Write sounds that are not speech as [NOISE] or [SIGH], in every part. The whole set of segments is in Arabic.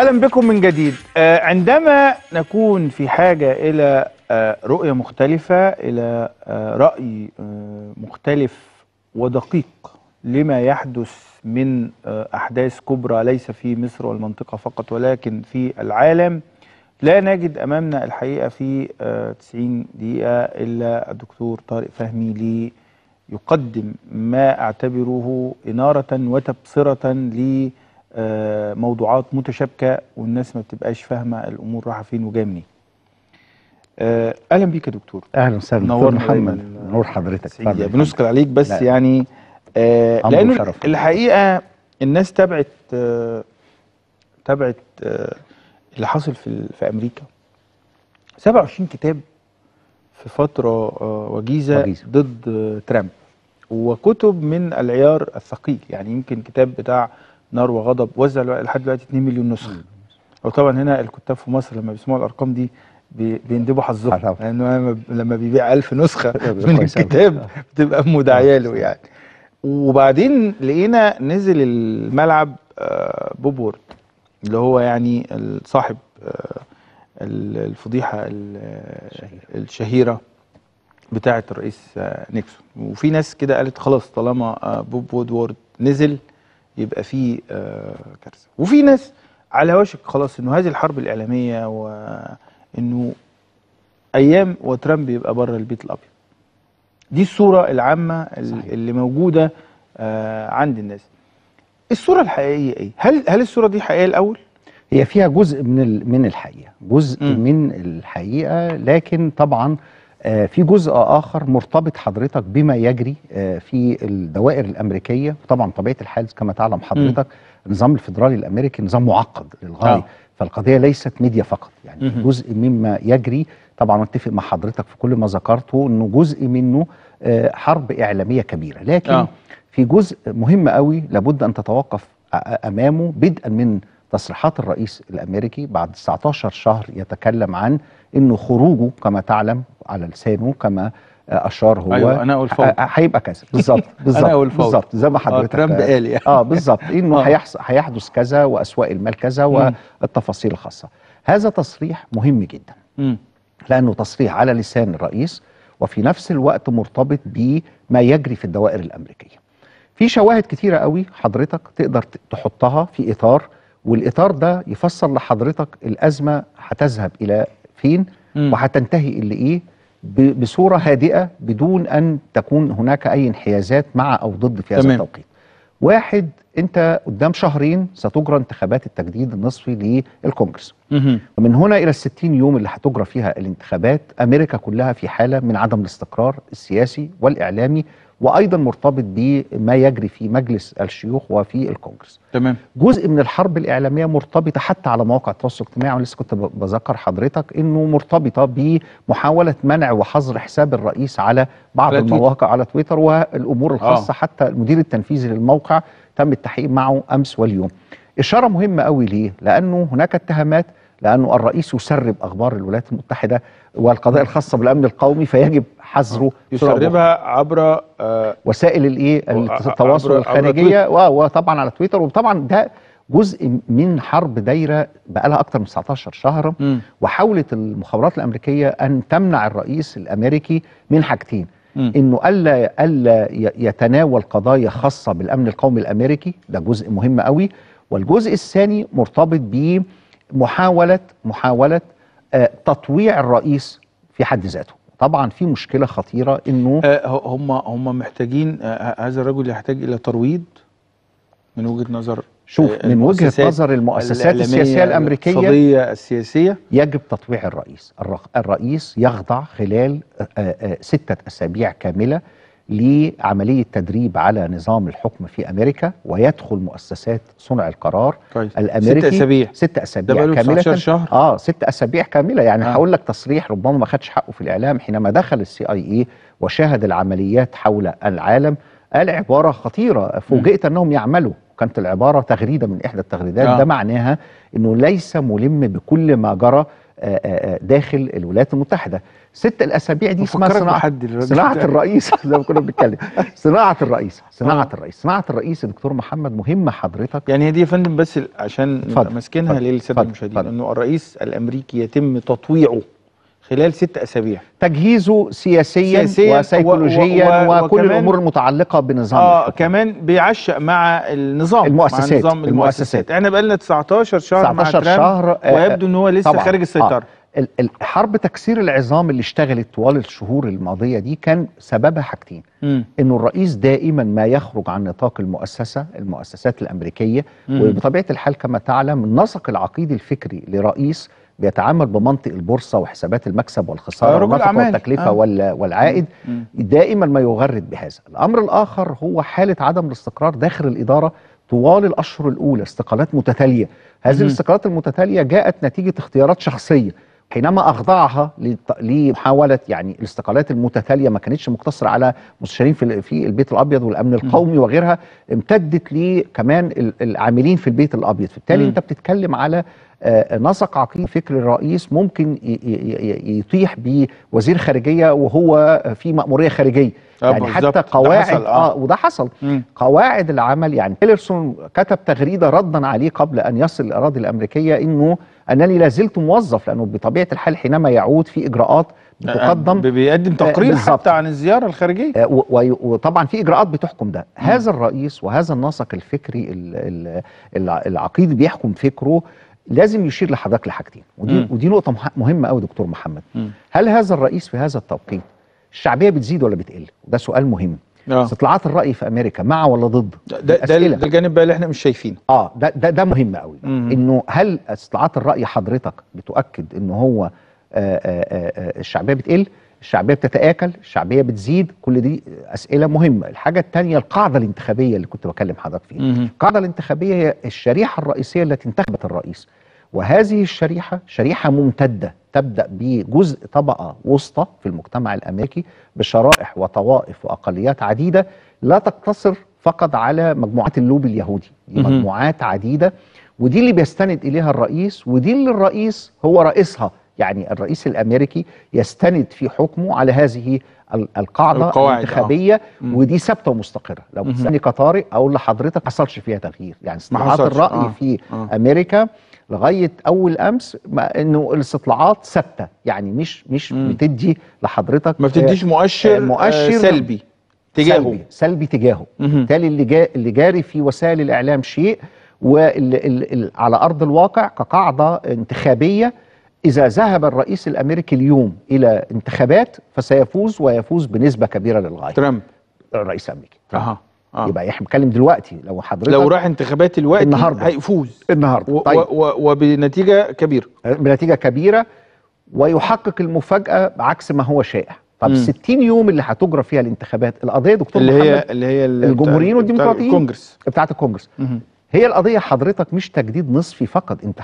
اهلا بكم من جديد آه، عندما نكون في حاجه الى آه، رؤيه مختلفه الى آه، راي مختلف ودقيق لما يحدث من احداث كبرى ليس في مصر والمنطقه فقط ولكن في العالم لا نجد امامنا الحقيقه في 90 دقيقه الا الدكتور طارق فهمي لي يقدم ما اعتبره اناره وتبصره لي آه، موضوعات متشابكه والناس ما بتبقاش فاهمه الامور رايحه فين وجايه منين. آه، اهلا بيك يا دكتور. اهلا وسهلا دكتور محمد نور حضرتك. بنشكر عليك بس لا. يعني آه لانه شرف. الحقيقه الناس تابعت آه تابعت آه اللي حصل في في امريكا 27 كتاب في فتره آه، وجيزه, وجيزة. ضد ترامب وكتب من العيار الثقيل يعني يمكن كتاب بتاع نار وغضب وزع لحد دلوقتي 2 مليون نسخه وطبعا هنا الكتاب في مصر لما بيسمعوا الارقام دي بيندبوا حظهم لانه لما بيبيع 1000 نسخه [LAUGHS] من الكتاب آه. بتبقى مدعيه له يعني وبعدين لقينا نزل الملعب آه، بوب وورد اللي هو يعني صاحب آه، الفضيحه الشهيره بتاعه الرئيس نيكسون وفي ناس كده قالت خلاص طالما بوب وورد نزل يبقى في آه، كارثه وفي ناس على وشك خلاص انه هذه الحرب الاعلاميه وانه ايام وترامب يبقى بره البيت الابيض دي الصوره العامه صحيح. اللي موجوده آه، عند الناس الصوره الحقيقيه ايه هل هل الصوره دي حقيقيه الاول هي فيها جزء من من الحقيقه جزء م. من الحقيقه لكن طبعا آه، في جزء آخر مرتبط حضرتك بما يجري آه، في الدوائر الأمريكية طبعا طبيعة الحال كما تعلم حضرتك النظام الفيدرالي الأمريكي نظام معقد للغاية آه. فالقضية ليست ميديا فقط يعني مم. جزء مما يجري طبعا اتفق مع حضرتك في كل ما ذكرته انه جزء منه آه، حرب إعلامية كبيرة لكن آه. في جزء مهم قوي لابد أن تتوقف أمامه بدءا من تصريحات الرئيس الأمريكي بعد 19 شهر يتكلم عن انه خروجه كما تعلم على لسانه كما اشار هو أيوة أنا الفوضى هيبقى كذا بالظبط [LAUGHS] بالظبط بالظبط زي ما آه، حضرتك ترامب قال يعني اه بالظبط [LAUGHS] انه آه. هيحدث كذا واسواق المال كذا والتفاصيل الخاصه هذا تصريح مهم جدا م. لانه تصريح على لسان الرئيس وفي نفس الوقت مرتبط بما يجري في الدوائر الامريكيه في شواهد كثيره قوي حضرتك تقدر تحطها في اطار والاطار ده يفسر لحضرتك الازمه هتذهب الى فين وهتنتهي اللي ايه بصوره هادئه بدون ان تكون هناك اي انحيازات مع او ضد في هذا تمام. التوقيت. واحد انت قدام شهرين ستجرى انتخابات التجديد النصفي للكونجرس. ومن هنا الى ال 60 يوم اللي هتجرى فيها الانتخابات امريكا كلها في حاله من عدم الاستقرار السياسي والاعلامي وايضا مرتبط بما يجري في مجلس الشيوخ وفي الكونجرس تمام جزء من الحرب الاعلاميه مرتبطه حتى على مواقع التواصل الاجتماعي ولسه لسه كنت بذكر حضرتك انه مرتبطه بمحاوله منع وحظر حساب الرئيس على بعض على المواقع تويتر. على تويتر والامور آه. الخاصه آه. حتى المدير التنفيذي للموقع تم التحقيق معه امس واليوم اشاره مهمه قوي ليه لانه هناك اتهامات لأنه الرئيس يسرب أخبار الولايات المتحدة والقضايا الخاصة بالأمن القومي فيجب حذره يسربها عبر آه وسائل الإيه التواصل الخارجية وطبعا على تويتر وطبعا ده جزء من حرب دايره بقالها اكتر من 19 شهر وحاولت المخابرات الامريكيه ان تمنع الرئيس الامريكي من حاجتين م. انه الا الا يتناول قضايا خاصه بالامن القومي الامريكي ده جزء مهم قوي والجزء الثاني مرتبط بيه محاوله محاوله آه، تطويع الرئيس في حد ذاته طبعا في مشكله خطيره انه آه، هم هم محتاجين آه، هذا الرجل يحتاج الى ترويض من وجهه نظر شوف من وجهه نظر المؤسسات السياسيه الامريكيه السياسيه يجب تطويع الرئيس الرئيس يخضع خلال ستة اسابيع كامله لعملية تدريب على نظام الحكم في أمريكا ويدخل مؤسسات صنع القرار كويس. الأمريكي ست أسابيع ست أسابيع ده كاملة شهر آه ست أسابيع كاملة يعني آه. هقول لك تصريح ربما ما خدش حقه في الإعلام حينما دخل السي آي إي e وشاهد العمليات حول العالم قال عبارة خطيرة فوجئت أنهم يعملوا كانت العبارة تغريدة من إحدى التغريدات آه. ده معناها أنه ليس ملم بكل ما جرى آه، آه، آه، داخل الولايات المتحدة ست الأسابيع دي اسمها صناعة, صناعة الرئيس [LAUGHS] زي ما كنا بنتكلم [LAUGHS] صناعة الرئيس صناعة الرئيس صناعة الرئيس دكتور محمد مهمة حضرتك يعني هي دي يا فندم بس عشان ماسكينها للسادة المشاهدين أنه الرئيس الأمريكي يتم تطويعه خلال ست اسابيع تجهيزه سياسيا, سياسياً وسيكولوجيا و... و... وكل الامور المتعلقه بنظام اه الحكومة. كمان بيعشق مع النظام المؤسسات مع نظام المؤسسات, احنا بقى لنا 19 شهر 19 مع شهر آه ويبدو ان هو لسه طبعًا. خارج السيطره آه. حرب تكسير العظام اللي اشتغلت طوال الشهور الماضيه دي كان سببها حاجتين انه الرئيس دائما ما يخرج عن نطاق المؤسسه المؤسسات الامريكيه وبطبيعه الحال كما تعلم النسق العقيدي الفكري لرئيس بيتعامل بمنطق البورصه وحسابات المكسب والخساره آه، والنفقه والتكلفه آه. والعائد مم. دائما ما يغرد بهذا الامر الاخر هو حاله عدم الاستقرار داخل الاداره طوال الاشهر الاولى استقالات متتاليه هذه مم. الاستقالات المتتاليه جاءت نتيجه اختيارات شخصيه حينما اخضعها لمحاوله يعني الاستقالات المتتاليه ما كانتش مقتصره على مستشارين في في البيت الابيض والامن القومي م. وغيرها امتدت لكمان العاملين في البيت الابيض فبالتالي انت بتتكلم على آه، نسق عقيم فكر الرئيس ممكن يطيح بوزير خارجيه وهو في ماموريه خارجيه آه، يعني حتى قواعد ده حصل. آه. اه وده حصل مم. قواعد العمل يعني تيلرسون كتب تغريده ردا عليه قبل ان يصل الاراضي الامريكيه انه انني لا زلت موظف لانه بطبيعه الحال حينما يعود في اجراءات آه، بتقدم بيقدم تقرير بالزبط. حتى عن الزياره الخارجيه وطبعا في اجراءات بتحكم ده هذا الرئيس وهذا النسق الفكري العقيد بيحكم فكره لازم يشير لحضرتك لحاجتين ودي م. ودي نقطه مهمه قوي دكتور محمد م. هل هذا الرئيس في هذا التوقيت الشعبيه بتزيد ولا بتقل ده سؤال مهم استطلاعات آه. الراي في امريكا مع ولا ضد ده ده, ده الجانب بقى اللي احنا مش شايفينه اه ده ده, ده مهم قوي انه هل استطلاعات الراي حضرتك بتؤكد ان هو آآ آه، آآ آه، الشعبيه بتقل الشعبيه بتتاكل الشعبيه بتزيد كل دي اسئله مهمه الحاجه الثانيه القاعده الانتخابيه اللي كنت بكلم حضرتك فيها القاعده الانتخابيه هي الشريحه الرئيسيه التي انتخبت الرئيس وهذه الشريحه شريحه ممتده تبدا بجزء طبقه وسطى في المجتمع الامريكي بشرائح وطوائف واقليات عديده لا تقتصر فقط على مجموعات اللوبي اليهودي دي مجموعات عديده ودي اللي بيستند اليها الرئيس ودي اللي الرئيس هو رئيسها يعني الرئيس الامريكي يستند في حكمه على هذه القاعده القواعد آه. الانتخابيه آه. ودي ثابته ومستقره لو بتسالني كطارق اقول لحضرتك ما حصلش فيها تغيير يعني استطلاعات الراي آه. في آه. امريكا لغايه اول امس ما انه الاستطلاعات ثابته يعني مش مش مم. بتدي لحضرتك ما بتديش آه، مؤشر, آه مؤشر آه سلبي تجاهه سلبي, سلبي تجاهه بالتالي اللي, جا اللي جاري في وسائل الاعلام شيء وعلى ارض الواقع كقاعده انتخابيه إذا ذهب الرئيس الأمريكي اليوم إلى انتخابات فسيفوز ويفوز بنسبة كبيرة للغاية ترامب الرئيس الأمريكي أها آه. يبقى احنا بنتكلم دلوقتي لو حضرتك لو راح انتخابات الوقت النهارده هيفوز النهارده و طيب. و وبنتيجه كبيره بنتيجه كبيره ويحقق المفاجاه بعكس ما هو شائع طب 60 يوم اللي هتجرى فيها الانتخابات القضيه دكتور اللي محمد هي اللي هي الجمهوريين والديمقراطيين الكونجرس بتاعه الكونجرس هي القضية حضرتك مش تجديد نصفي فقط انت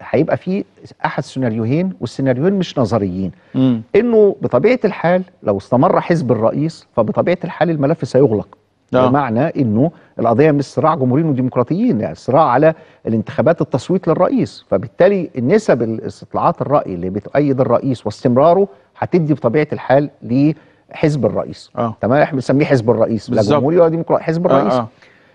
هيبقى في احد سيناريوهين والسيناريوهين مش نظريين مم. انه بطبيعة الحال لو استمر حزب الرئيس فبطبيعة الحال الملف سيغلق آه. بمعنى انه القضيه مش صراع جمهوريين وديمقراطيين يعني صراع على الانتخابات التصويت للرئيس فبالتالي النسب استطلاعات الراي اللي بتؤيد الرئيس واستمراره هتدي بطبيعه الحال لحزب الرئيس آه. تمام بنسميه حزب الرئيس لا جمهوري ولا ديمقراطي حزب آه، الرئيس آه آه.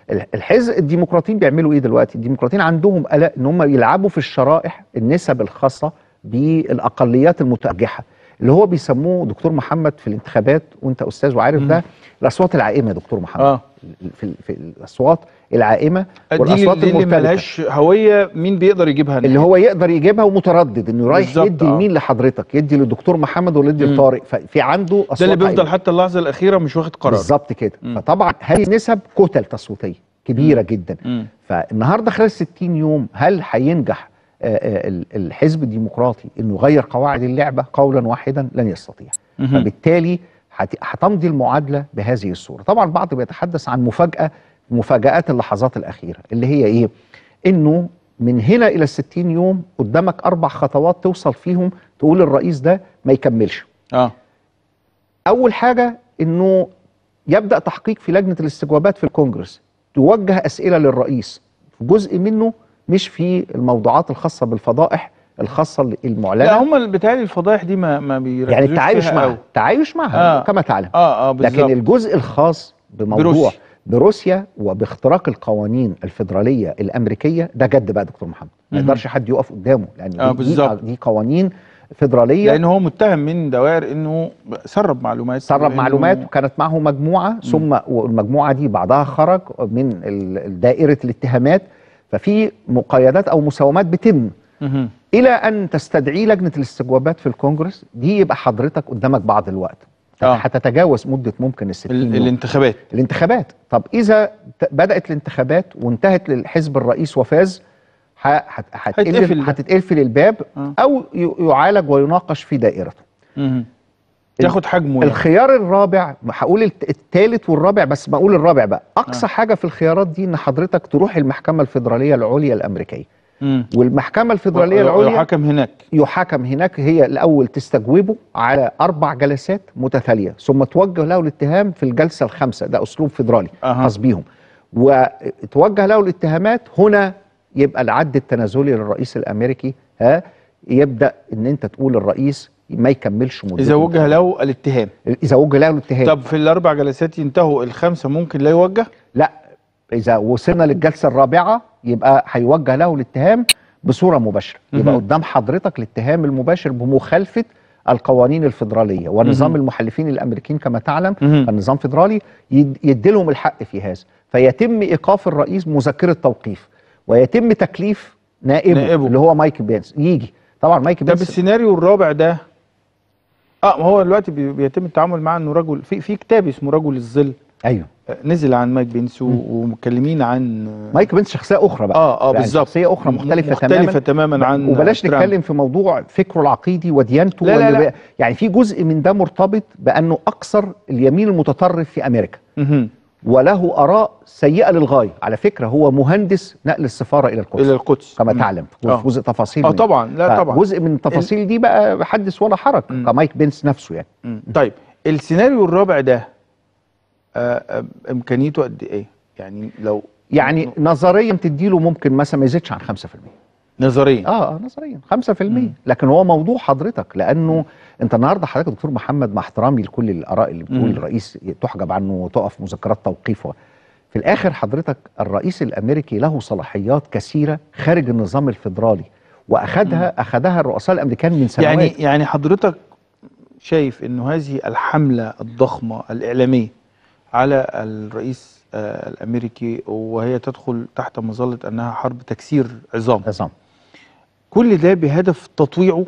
الحزب الديمقراطيين بيعملوا ايه دلوقتي الديمقراطيين عندهم قلق ان هم يلعبوا في الشرائح النسب الخاصه بالاقليات المترجحه اللي هو بيسموه دكتور محمد في الانتخابات وانت استاذ وعارف ده الاصوات العائمه دكتور محمد آه. في, في الاصوات العائمه والاصوات اللي ملهاش هويه مين بيقدر يجيبها اللي هو يقدر يجيبها ومتردد انه رايح يدي مين آه. لمين لحضرتك يدي للدكتور محمد ولا يدي لطارق ففي عنده اصوات ده اللي بيفضل حتى اللحظه الاخيره مش واخد قرار بالظبط كده مم. فطبعا هذه نسب كتل تصويتيه كبيره مم. جدا مم. فالنهارده خلال 60 يوم هل هينجح آه، آه، الحزب الديمقراطي انه يغير قواعد اللعبه قولا واحدا لن يستطيع مم. فبالتالي هتمضي المعادله بهذه الصوره طبعا البعض بيتحدث عن مفاجاه مفاجآت اللحظات الأخيرة اللي هي إيه؟ إنه من هنا إلى الستين يوم قدامك أربع خطوات توصل فيهم تقول الرئيس ده ما يكملش آه. أول حاجة إنه يبدأ تحقيق في لجنة الاستجوابات في الكونجرس توجه أسئلة للرئيس جزء منه مش في الموضوعات الخاصة بالفضائح الخاصه المعلنه لا هم بتاعي الفضايح دي ما ما بيركزوش يعني التعايش معها التعايش معها آه كما تعلم اه اه لكن الجزء الخاص بموضوع بروسيا. بروسيا وباختراق القوانين الفيدراليه الامريكيه ده جد بقى دكتور محمد ما يقدرش حد يقف قدامه لان يعني آه دي, دي, دي قوانين فيدراليه لان هو متهم من دوائر انه سرب معلومات سرب معلومات وكانت معه مجموعه ثم المجموعه والمجموعه دي بعدها خرج من دائره الاتهامات ففي مقايدات او مساومات بتم الى ان تستدعي لجنه الاستجوابات في الكونجرس دي يبقى حضرتك قدامك بعض الوقت آه. هتتجاوز مده ممكن ال 60 الانتخابات الانتخابات طب اذا بدات الانتخابات وانتهت للحزب الرئيس وفاز هتتقفل هتتقفل الباب آه. او يعالج ويناقش في دائرته تاخد حجمه يعني. الخيار الرابع هقول الثالث والرابع بس بقول الرابع بقى اقصى آه. حاجه في الخيارات دي ان حضرتك تروح المحكمه الفيدراليه العليا الامريكيه والمحكمه الفيدراليه العليا يحاكم هناك يحاكم هناك هي الاول تستجوبه على اربع جلسات متتاليه ثم توجه له الاتهام في الجلسه الخامسه ده اسلوب فيدرالي خاص أه. بيهم وتوجه له الاتهامات هنا يبقى العد التنازلي للرئيس الامريكي ها يبدا ان انت تقول الرئيس ما يكملش مدته اذا وجه له الاتهام اذا وجه له الاتهام طب في الاربع جلسات ينتهوا الخمسه ممكن لا يوجه لا اذا وصلنا للجلسه الرابعه يبقى هيوجه له الاتهام بصوره مباشره يبقى قدام حضرتك الاتهام المباشر بمخالفه القوانين الفيدراليه ونظام المحلفين الامريكيين كما تعلم النظام فيدرالي لهم الحق في هذا فيتم ايقاف الرئيس مذكره توقيف ويتم تكليف نائبه, نائبه. اللي هو مايك بينس يجي طبعا مايك بينس ده بالسيناريو الرابع ده اه هو دلوقتي بيتم التعامل معاه انه رجل في في كتاب اسمه رجل الظل ايوه نزل عن مايك بنسو ومتكلمين عن مايك بنس شخصيه اخرى بقى اه اه يعني بالظبط شخصيه اخرى مختلفه, مختلفة تماما مختلفه تماما عن وبلاش ترامب. نتكلم في موضوع فكره العقيدي وديانته لا لا لا. يعني في جزء من ده مرتبط بانه اكثر اليمين المتطرف في امريكا مه. وله اراء سيئه للغايه على فكره هو مهندس نقل السفاره الى القدس الى القدس كما مم. تعلم آه. في جزء تفاصيل اه طبعا لا طبعا جزء من التفاصيل دي بقى حدث ولا حرج كمايك بنس نفسه يعني مم. طيب السيناريو الرابع ده آه، آه، امكانيته قد ايه يعني لو يعني نظريا تديله ممكن مثلا ما يزيدش عن 5% نظريا اه اه نظريا 5% لكن هو موضوع حضرتك لانه انت النهارده حضرتك دكتور محمد مع احترامي لكل الاراء اللي بتقول الرئيس تحجب عنه وتقف مذكرات توقيفه في الاخر حضرتك الرئيس الامريكي له صلاحيات كثيره خارج النظام الفيدرالي واخذها اخذها الرؤساء الامريكان من سنوات يعني يعني حضرتك شايف انه هذه الحمله الضخمه الاعلاميه على الرئيس آه، الامريكي وهي تدخل تحت مظله انها حرب تكسير عظام عظام كل ده بهدف تطويعه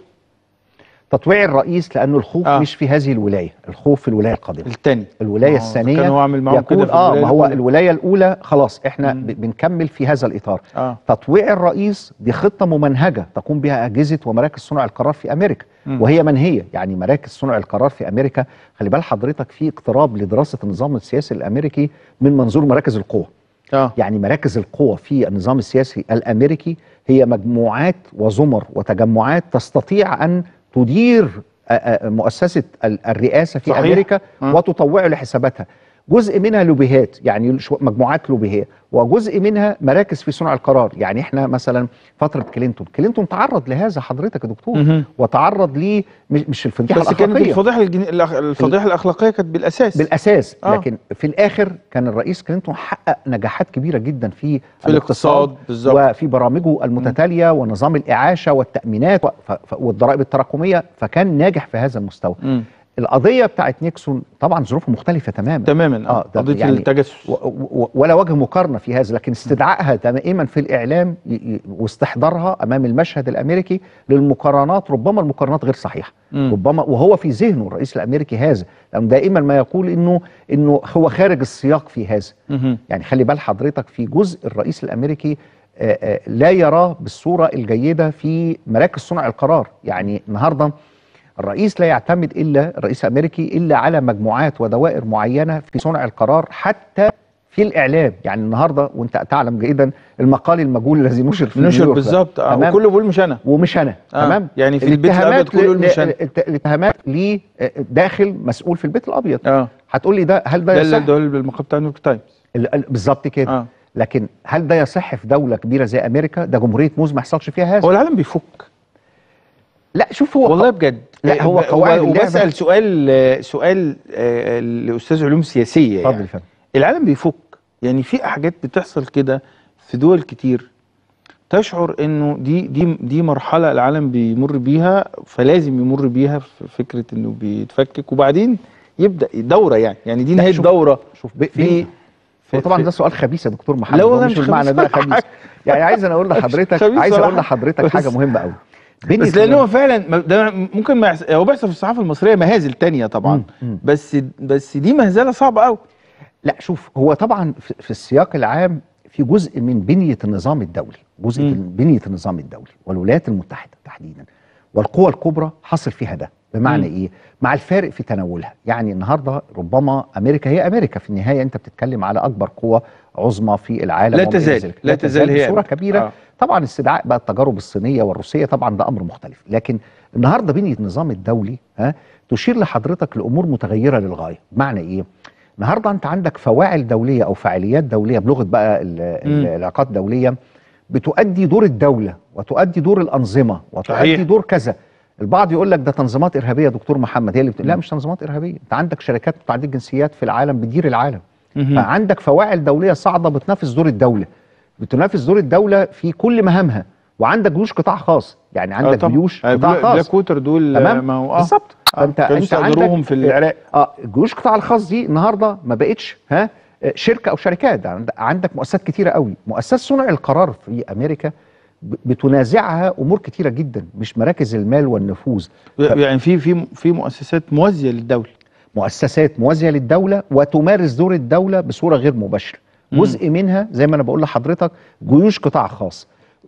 تطويع الرئيس لانه الخوف آه. مش في هذه الولايه الخوف في الولايه القادمه الثاني الولايه آه. الثانيه كانوا عامل معاهم كده اه ما هو الولايه الاولى خلاص احنا مم. بنكمل في هذا الاطار آه. تطويع الرئيس دي خطه ممنهجه تقوم بها اجهزه ومراكز صنع القرار في امريكا مم. وهي هي يعني مراكز صنع القرار في امريكا خلي بال حضرتك في اقتراب لدراسه النظام السياسي الامريكي من منظور مراكز القوه آه. يعني مراكز القوى في النظام السياسي الامريكي هي مجموعات وزمر وتجمعات تستطيع ان تدير مؤسسه الرئاسه في صحيح. امريكا وتطوعه لحساباتها جزء منها لوبيهات يعني مجموعات لوبيهيه وجزء منها مراكز في صنع القرار يعني احنا مثلا فتره كلينتون كلينتون تعرض لهذا حضرتك يا دكتور وتعرض ليه مش الفضيحه بس كانت الفضيحه الجن... الفضيحه الاخلاقيه كانت بالاساس بالاساس آه. لكن في الاخر كان الرئيس كلينتون حقق نجاحات كبيره جدا في, في الاقتصاد بالزبط. وفي برامجه المتتاليه ونظام الاعاشه والتامينات والضرائب التراكميه فكان ناجح في هذا المستوى م. القضيه بتاعت نيكسون طبعا ظروفه مختلفه تماما تماما اه, آه، قضيه يعني التجسس ولا وجه مقارنه في هذا لكن استدعائها دائما في الاعلام واستحضارها امام المشهد الامريكي للمقارنات ربما المقارنات غير صحيحه مم. ربما وهو في ذهنه الرئيس الامريكي هذا لأنه دائما ما يقول انه انه هو خارج السياق في هذا يعني خلي بال حضرتك في جزء الرئيس الامريكي آآ آه، آآ آه، لا يراه بالصوره الجيده في مراكز صنع القرار يعني النهارده الرئيس لا يعتمد إلا الرئيس الأمريكي إلا على مجموعات ودوائر معينة في صنع القرار حتى في الإعلام يعني النهاردة وانت تعلم جيدا المقال المجهول الذي نشر في نشر بالظبط آه وكله بيقول مش أنا ومش أنا آه تمام يعني في البيت الأبيض كله بيقول مش أنا الاتهامات ليه داخل مسؤول في البيت الأبيض آه هتقول لي ده هل ده يصح؟ ده المقال بتاع نيويورك تايمز بالظبط كده آه لكن هل ده يصح في دولة كبيرة زي أمريكا ده جمهورية موز ما يحصلش فيها هذا هو العالم بيفك لا شوف هو والله بجد لا إيه، هو قواعد اللعبه وبسال سؤال سؤال آه، لاستاذ علوم سياسيه يعني. اتفضل يعني. العالم بيفك يعني في حاجات بتحصل كده في دول كتير تشعر انه دي دي دي مرحله العالم بيمر بيها فلازم يمر بيها في فكره انه بيتفكك وبعدين يبدا دوره يعني يعني دي نهايه دوره شوف في طبعا ده سؤال خبيث يا دكتور محمد لو مش المعنى ده خبيث يعني عايز انا اقول لحضرتك [LAUGHS] عايز اقول لحضرتك حاجه مهمه قوي بس لان هو فعلا ممكن ما يحصل هو بيحصل في الصحافه المصريه مهازل تانية طبعا مم. بس بس دي مهزله صعبه قوي لا شوف هو طبعا في السياق العام في جزء من بنيه النظام الدولي جزء مم. من بنيه النظام الدولي والولايات المتحده تحديدا والقوى الكبرى حصل فيها ده بمعنى م. ايه مع الفارق في تناولها يعني النهارده ربما امريكا هي امريكا في النهايه انت بتتكلم على اكبر قوه عظمى في العالم لا تزال لا, لا تزال هي بصوره كبيره آه. طبعا استدعاء بقى التجارب الصينيه والروسيه طبعا ده امر مختلف لكن النهارده بنيه النظام الدولي ها تشير لحضرتك لامور متغيره للغايه بمعنى ايه النهارده انت عندك فواعل دوليه او فعاليات دوليه بلغه بقى العلاقات الدوليه بتؤدي دور الدوله وتؤدي دور الانظمه وتؤدي صحيح. دور كذا البعض يقول لك ده تنظيمات ارهابيه دكتور محمد هي اللي بتقول لا مش تنظيمات ارهابيه انت عندك شركات متعدده الجنسيات في العالم بتدير العالم فعندك فواعل دوليه صاعده بتنافس دور الدوله بتنافس دور الدوله في كل مهامها وعندك جيوش قطاع خاص يعني عندك آه جيوش آه، قطاع خاص بلاك ووتر دول آه، تمام ما هو آه بالظبط آه انت انت عندك في إيه؟ العراق اه جيوش القطاع الخاص دي النهارده ما بقتش ها آه، شركه او شركات عندك مؤسسات كتيره قوي مؤسسات صنع القرار في امريكا بتنازعها امور كتيره جدا مش مراكز المال والنفوذ يعني في في في مؤسسات موازيه للدوله مؤسسات موازيه للدوله وتمارس دور الدوله بصوره غير مباشره جزء منها زي ما انا بقول لحضرتك جيوش قطاع خاص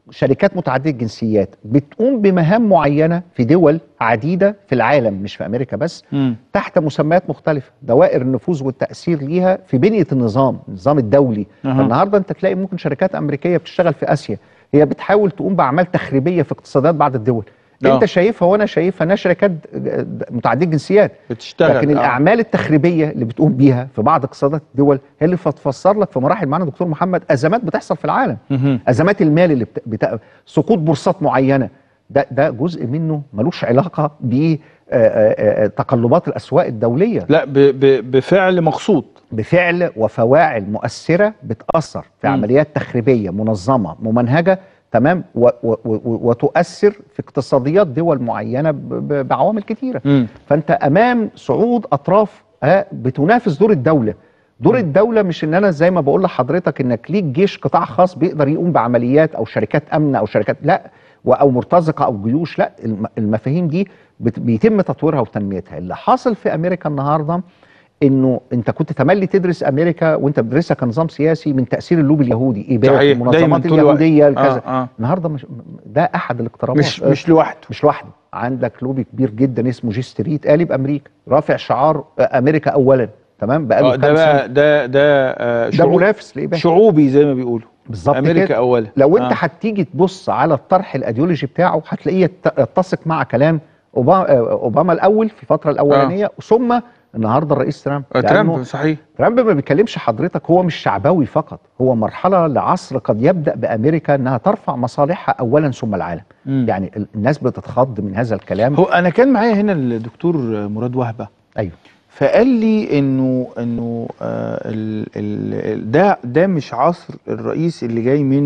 شركات متعدده الجنسيات بتقوم بمهام معينه في دول عديده في العالم مش في امريكا بس م. تحت مسميات مختلفه دوائر النفوذ والتاثير ليها في بنيه النظام النظام الدولي أه. انت تلاقي ممكن شركات امريكيه بتشتغل في اسيا هي بتحاول تقوم باعمال تخريبيه في اقتصادات بعض الدول أوه. انت شايفها وانا شايفها انها شركات متعدده الجنسيات بتشتغل لكن أوه. الاعمال التخريبيه اللي بتقوم بيها في بعض اقتصادات الدول هي اللي بتفسر لك في مراحل معانا دكتور محمد ازمات بتحصل في العالم ازمات المال اللي بت... بت... سقوط بورصات معينه ده ده جزء منه ملوش علاقه بتقلبات آه، آه، آه، الاسواق الدوليه لا ب ب بفعل مقصود بفعل وفواعل مؤثره بتاثر في م. عمليات تخريبيه منظمه ممنهجه تمام و و و وتؤثر في اقتصاديات دول معينه بعوامل كثيره م. فانت امام صعود اطراف بتنافس دور الدوله دور الدولة مش ان انا زي ما بقول لحضرتك انك ليك جيش قطاع خاص بيقدر يقوم بعمليات او شركات امن او شركات لا او مرتزقه او جيوش لا المفاهيم دي بيتم تطويرها وتنميتها اللي حاصل في امريكا النهارده انه انت كنت تملي تدرس امريكا وانت بتدرسها كنظام سياسي من تاثير اللوبي اليهودي بقى المنظمات اليهوديه آه، كذا آه آه. النهارده مش ده احد الاقترابات مش مش لوحده مش لوحده عندك لوبي كبير جدا اسمه جي ستريت قالب امريكا رافع شعار آه، امريكا اولا تمام بقاله آه، ده ده ده شعوب ده منافس شعوبي زي ما بيقولوا بالظبط امريكا كده. اولا لو انت آه. هتيجي تبص على الطرح الايديولوجي بتاعه هتلاقيه يتسق مع كلام اوباما, آه، أوباما الاول في الفتره الاولانيه آه. ثم النهارده الرئيس ترامب آه، ترامب صحيح ترامب ما بيتكلمش حضرتك هو مش شعبوي فقط هو مرحله لعصر قد يبدا بامريكا انها ترفع مصالحها اولا ثم العالم م. يعني الناس بتتخض من هذا الكلام هو انا كان معايا هنا الدكتور مراد وهبه ايوه فقال لي انه انه آه، ده ده مش عصر الرئيس اللي جاي من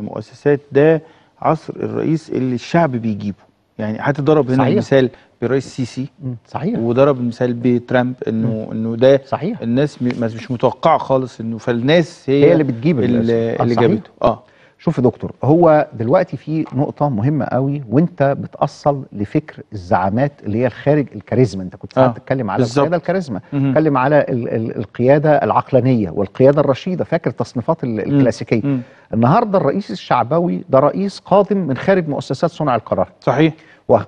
مؤسسات ده عصر الرئيس اللي الشعب بيجيبه يعني حتى ضرب هنا صحيح. برئيس سيسي صحيح وضرب المثال بترامب انه انه ده صحيح الناس مش متوقعه خالص انه فالناس هي, هي اللي بتجيب اللي, اللي جابته اه شوف يا دكتور هو دلوقتي في نقطه مهمه قوي وانت بتاصل لفكر الزعامات اللي هي الخارج الكاريزما انت كنت بتتكلم آه. بتتكلم على القياده الكاريزما بتتكلم على ال ال القياده العقلانيه والقياده الرشيده فاكر التصنيفات الكلاسيكيه النهارده الرئيس الشعبوي ده رئيس قادم من خارج مؤسسات صنع القرار صحيح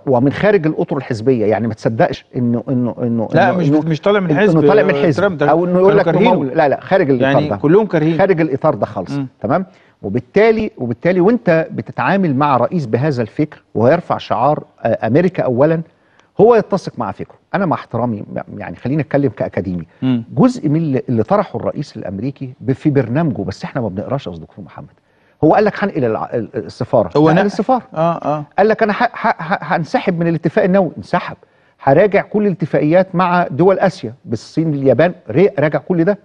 ومن خارج الاطر الحزبيه يعني ما تصدقش انه انه انه لا إنه مش إنه مش طالع من حزب انه طالع من حزب او انه يقول لك لا لا خارج الاطار يعني ده كلهم كارهين خارج الاطار ده خالص تمام وبالتالي وبالتالي وانت بتتعامل مع رئيس بهذا الفكر ويرفع شعار آه، امريكا اولا هو يتسق مع فكره انا مع احترامي يعني خلينا نتكلم كاكاديمي م. جزء من اللي طرحه الرئيس الامريكي في برنامجه بس احنا ما بنقراش يا دكتور محمد هو قال لك هنقل السفاره هو نقل يعني السفاره اه اه قال لك انا هنسحب من الاتفاق النووي انسحب هراجع كل الاتفاقيات مع دول اسيا بالصين اليابان راجع كل ده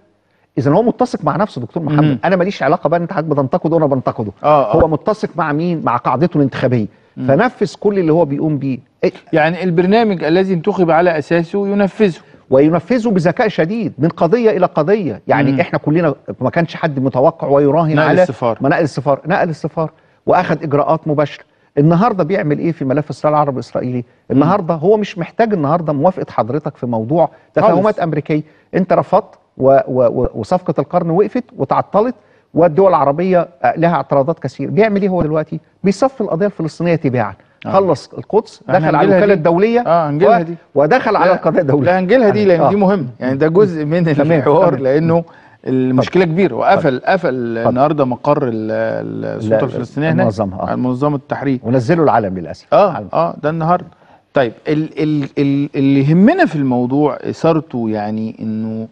اذا هو متسق مع نفسه دكتور محمد مم. انا ماليش علاقه بقى انت حضرتك بتنتقده وانا بنتقده آه آه. هو متسق مع مين مع قاعدته الانتخابيه مم. فنفذ كل اللي هو بيقوم بيه إيه؟ يعني البرنامج الذي انتخب على اساسه ينفذه وينفذه بذكاء شديد من قضيه الى قضيه يعني مم. احنا كلنا ما كانش حد متوقع ويراهن نقل على السفار. ما نقل السفاره نقل السفاره واخذ اجراءات مباشره النهارده بيعمل ايه في ملف الصراع العربي الاسرائيلي النهارده هو مش محتاج النهارده موافقه حضرتك في موضوع تفاهمات امريكيه انت رفضت و و وصفقه القرن وقفت وتعطلت والدول العربيه لها اعتراضات كثير بيعمل ايه هو دلوقتي بيصفي القضيه الفلسطينيه تباعا آه. خلص القدس آه، دخل على الوكاله الدوليه اه هنجيلها دي ودخل على القضيه الدوليه لا هنجيلها دي لان آه. دي مهمه يعني ده جزء من الحوار لانه المشكله كبيره وقفل قفل النهارده مقر السلطه الفلسطينيه هناك منظمه آه. منظمه التحرير ونزلوا العلم للاسف اه العلم. اه ده النهارده طيب ال ال ال اللي يهمنا في الموضوع اثارته يعني انه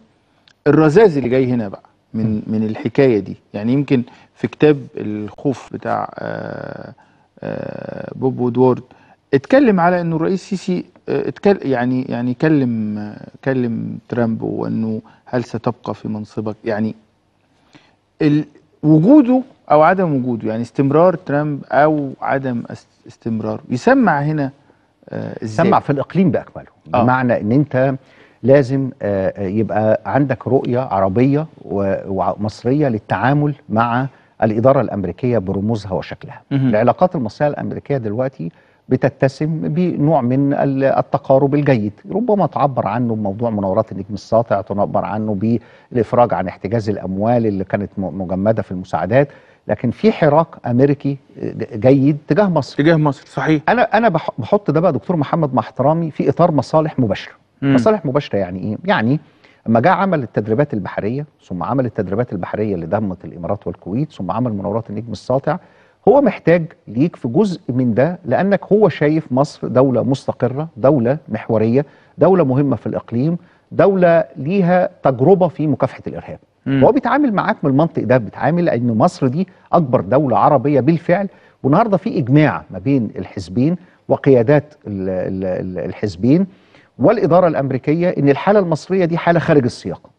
الرذاذ اللي جاي هنا بقى من من الحكايه دي يعني يمكن في كتاب الخوف بتاع آه آه، بوب وودورد اتكلم على انه الرئيس سيسي آه، اتكلم يعني يعني كلم آه، كلم ترامب وانه هل ستبقى في منصبك يعني وجوده او عدم وجوده يعني استمرار ترامب او عدم استمراره يسمع هنا ازاي يسمع في الاقليم باكمله بمعنى ان انت لازم يبقى عندك رؤيه عربيه ومصريه للتعامل مع الإدارة الأمريكية برموزها وشكلها العلاقات المصرية الأمريكية دلوقتي بتتسم بنوع من التقارب الجيد ربما تعبر عنه بموضوع مناورات النجم الساطع تعبر عنه بالإفراج عن احتجاز الأموال اللي كانت مجمدة في المساعدات لكن في حراك امريكي جيد تجاه مصر تجاه مصر صحيح انا انا بحط ده بقى دكتور محمد مع احترامي في اطار مصالح مباشره مم. مصالح مباشره يعني ايه يعني لما جاء عمل التدريبات البحريه ثم عمل التدريبات البحريه اللي دمت الامارات والكويت ثم عمل مناورات النجم الساطع هو محتاج ليك في جزء من ده لانك هو شايف مصر دوله مستقره دوله محوريه دوله مهمه في الاقليم دوله ليها تجربه في مكافحه الارهاب هو بيتعامل معاك من المنطق ده بيتعامل ان مصر دي اكبر دوله عربيه بالفعل والنهارده في اجماع ما بين الحزبين وقيادات الحزبين والإدارة الأمريكية إن الحالة المصرية دي حالة خارج السياق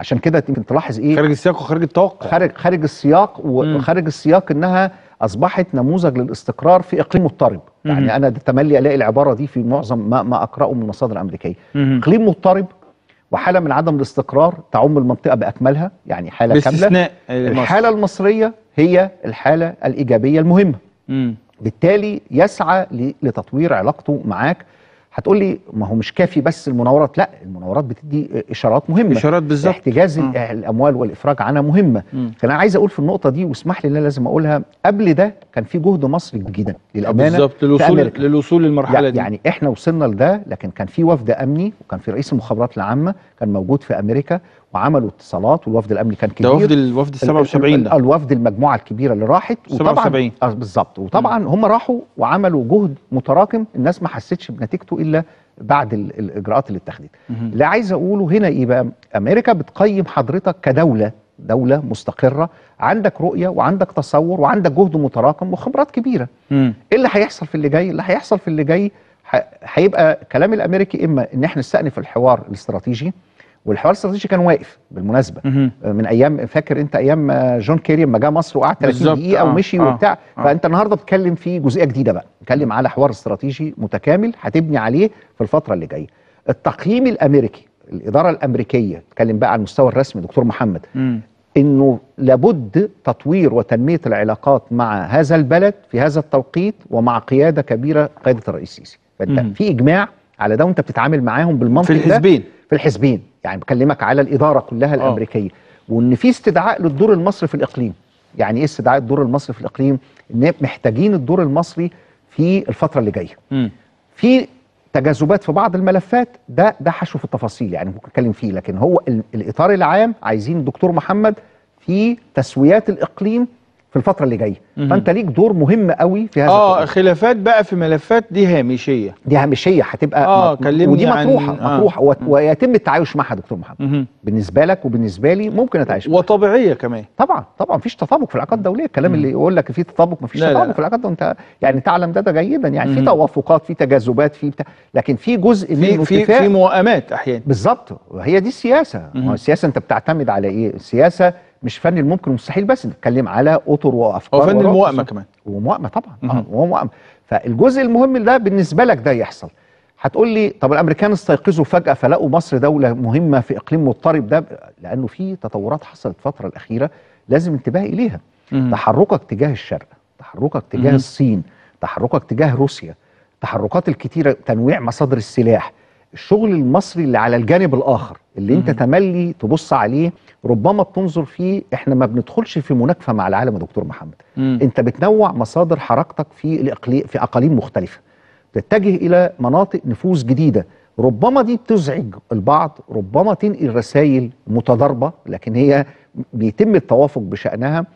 عشان كده يمكن تلاحظ إيه خارج السياق وخارج التوقع خارج خارج السياق وخارج السياق إنها أصبحت نموذج للاستقرار في إقليم مضطرب يعني أنا تملي ألاقي العبارة دي في معظم ما, ما أقرأه من المصادر الأمريكية إقليم مضطرب وحالة من عدم الاستقرار تعم المنطقة بأكملها يعني حالة كاملة الحالة المصرية هي الحالة الإيجابية المهمة بالتالي يسعى لتطوير علاقته معاك هتقول لي ما هو مش كافي بس المناورات لا المناورات بتدي اشارات مهمه اشارات بالظبط احتجاز آه. الاموال والافراج عنها مهمه م. فانا عايز اقول في النقطه دي واسمح لي ان انا لازم اقولها قبل ده كان في جهد مصري جدا للامانه بالظبط للوصول للوصول للمرحله دي يعني احنا وصلنا لده لكن كان في وفد امني وكان في رئيس المخابرات العامه كان موجود في امريكا وعملوا اتصالات والوفد الامني كان كبير ده وفد الوفد ال 77 ده الوفد المجموعه الكبيره اللي راحت وطبعا آه، بالظبط وطبعا هم راحوا وعملوا جهد متراكم الناس ما حستش بنتيجته الا بعد الاجراءات اللي اتخذت اللي عايز اقوله هنا ايه بقى امريكا بتقيم حضرتك كدوله دولة مستقرة عندك رؤية وعندك تصور وعندك جهد متراكم وخبرات كبيرة ايه اللي هيحصل في اللي جاي اللي هيحصل في اللي جاي هيبقى كلام الامريكي اما ان احنا نستأنف الحوار الاستراتيجي والحوار الاستراتيجي كان واقف بالمناسبه آه، من ايام فاكر انت ايام آه، جون كيري لما جه مصر وقعد 30 دقيقه آه ومشي آه وبتاع آه فانت النهارده بتتكلم في جزئيه جديده بقى بتتكلم على حوار استراتيجي متكامل هتبني عليه في الفتره اللي جايه التقييم الامريكي الاداره الامريكيه اتكلم بقى على المستوى الرسمي دكتور محمد انه لابد تطوير وتنميه العلاقات مع هذا البلد في هذا التوقيت ومع قياده كبيره قياده الرئيس السيسي فانت في اجماع على ده وانت بتتعامل معاهم بالمنطق في الحزبين ده في الحزبين يعني بكلمك على الاداره كلها آه. الامريكيه وان في استدعاء للدور المصري في الاقليم يعني ايه استدعاء الدور المصري في الاقليم ان إيه محتاجين الدور المصري في الفتره اللي جايه في تجاذبات في بعض الملفات ده ده حشو في التفاصيل يعني ممكن اتكلم فيه لكن هو الاطار العام عايزين الدكتور محمد في تسويات الاقليم في الفتره اللي جايه فانت ليك دور مهم قوي في هذا اه الطريق. خلافات بقى في ملفات دي هامشيه دي هامشيه هتبقى اه كلمني ودي مطروحه عن... مطروحه آه. ويتم التعايش معها دكتور محمد بالنسبه لك وبالنسبه لي ممكن اتعايش معها وطبيعيه كمان طبعا طبعا مفيش تطابق في العلاقات الدوليه الكلام مم. اللي يقول لك في تطابق مفيش لا تطابق لا. في العلاقات انت يعني تعلم ده, ده جيدا يعني في توافقات في تجاذبات في بتاع لكن في جزء من في في موائمات احيانا بالظبط هي دي السياسه السياسه انت بتعتمد على ايه السياسه مش فن الممكن والمستحيل بس نتكلم على اطر وافكار هو فن الموائمه كمان وموائمه طبعا اه وموائمه فالجزء المهم ده بالنسبه لك ده يحصل هتقول لي طب الامريكان استيقظوا فجاه فلقوا مصر دوله مهمه في اقليم مضطرب ده لانه في تطورات حصلت الفتره الاخيره لازم انتباه اليها تحركك تجاه الشرق تحركك تجاه الصين تحركك تجاه روسيا التحركات الكتيره تنويع مصادر السلاح الشغل المصري اللي على الجانب الاخر اللي انت تملي تبص عليه ربما بتنظر فيه احنا ما بندخلش في مناكفه مع العالم يا دكتور محمد مم. انت بتنوع مصادر حركتك في الاقليم في اقاليم مختلفه تتجه الى مناطق نفوذ جديده ربما دي بتزعج البعض ربما تنقل رسائل متضاربه لكن هي بيتم التوافق بشانها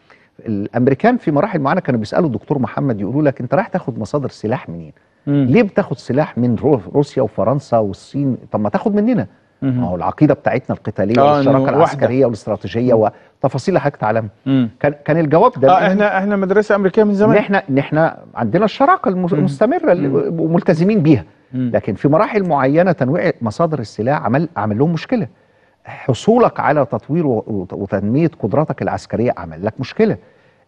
الامريكان في مراحل معينه كانوا بيسالوا الدكتور محمد يقولوا لك انت رايح تاخد مصادر سلاح منين مم. ليه بتاخد سلاح من روسيا وفرنسا والصين طب ما تاخد مننا ما هو العقيده بتاعتنا القتاليه آه والشراكه العسكريه والاستراتيجيه وتفاصيل اللي حضرتك تعلمها كان كان الجواب ده اه احنا احنا مدرسه امريكيه من زمان احنا ان احنا عندنا الشراكه المستمره وملتزمين بيها لكن في مراحل معينه تنويع مصادر السلاح عمل عمل لهم مشكله حصولك على تطوير وتنميه قدراتك العسكريه عمل لك مشكله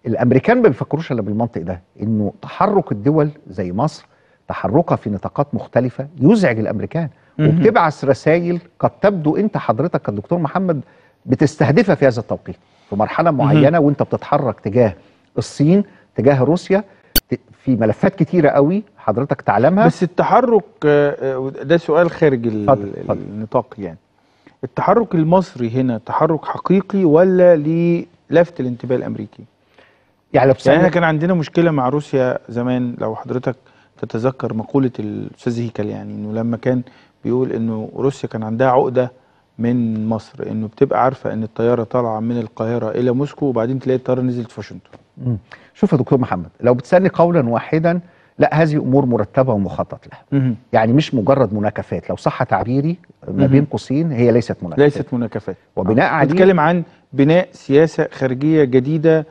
الامريكان ما بيفكروش الا بالمنطق ده انه تحرك الدول زي مصر تحركها في نطاقات مختلفه يزعج الامريكان وبتبعث رسائل قد تبدو انت حضرتك كدكتور محمد بتستهدفها في هذا التوقيت في مرحله معينه وانت بتتحرك تجاه الصين تجاه روسيا في ملفات كتيرة قوي حضرتك تعلمها بس التحرك آه، آه، ده سؤال خارج فضل النطاق يعني التحرك المصري هنا تحرك حقيقي ولا للفت الانتباه الامريكي يعني يعني احنا كان عندنا مشكله مع روسيا زمان لو حضرتك تتذكر مقوله الاستاذ هيكل يعني انه لما كان بيقول انه روسيا كان عندها عقده من مصر انه بتبقى عارفه ان الطياره طالعه من القاهره الى موسكو وبعدين تلاقي الطياره نزلت في واشنطن. شوف يا دكتور محمد لو بتسالني قولا واحدا لا هذه امور مرتبه ومخطط لها. مم. يعني مش مجرد مناكفات لو صح تعبيري ما بين قوسين هي ليست مناكفات. ليست مناكفات. وبناء آه. عليه بنتكلم عن بناء سياسه خارجيه جديده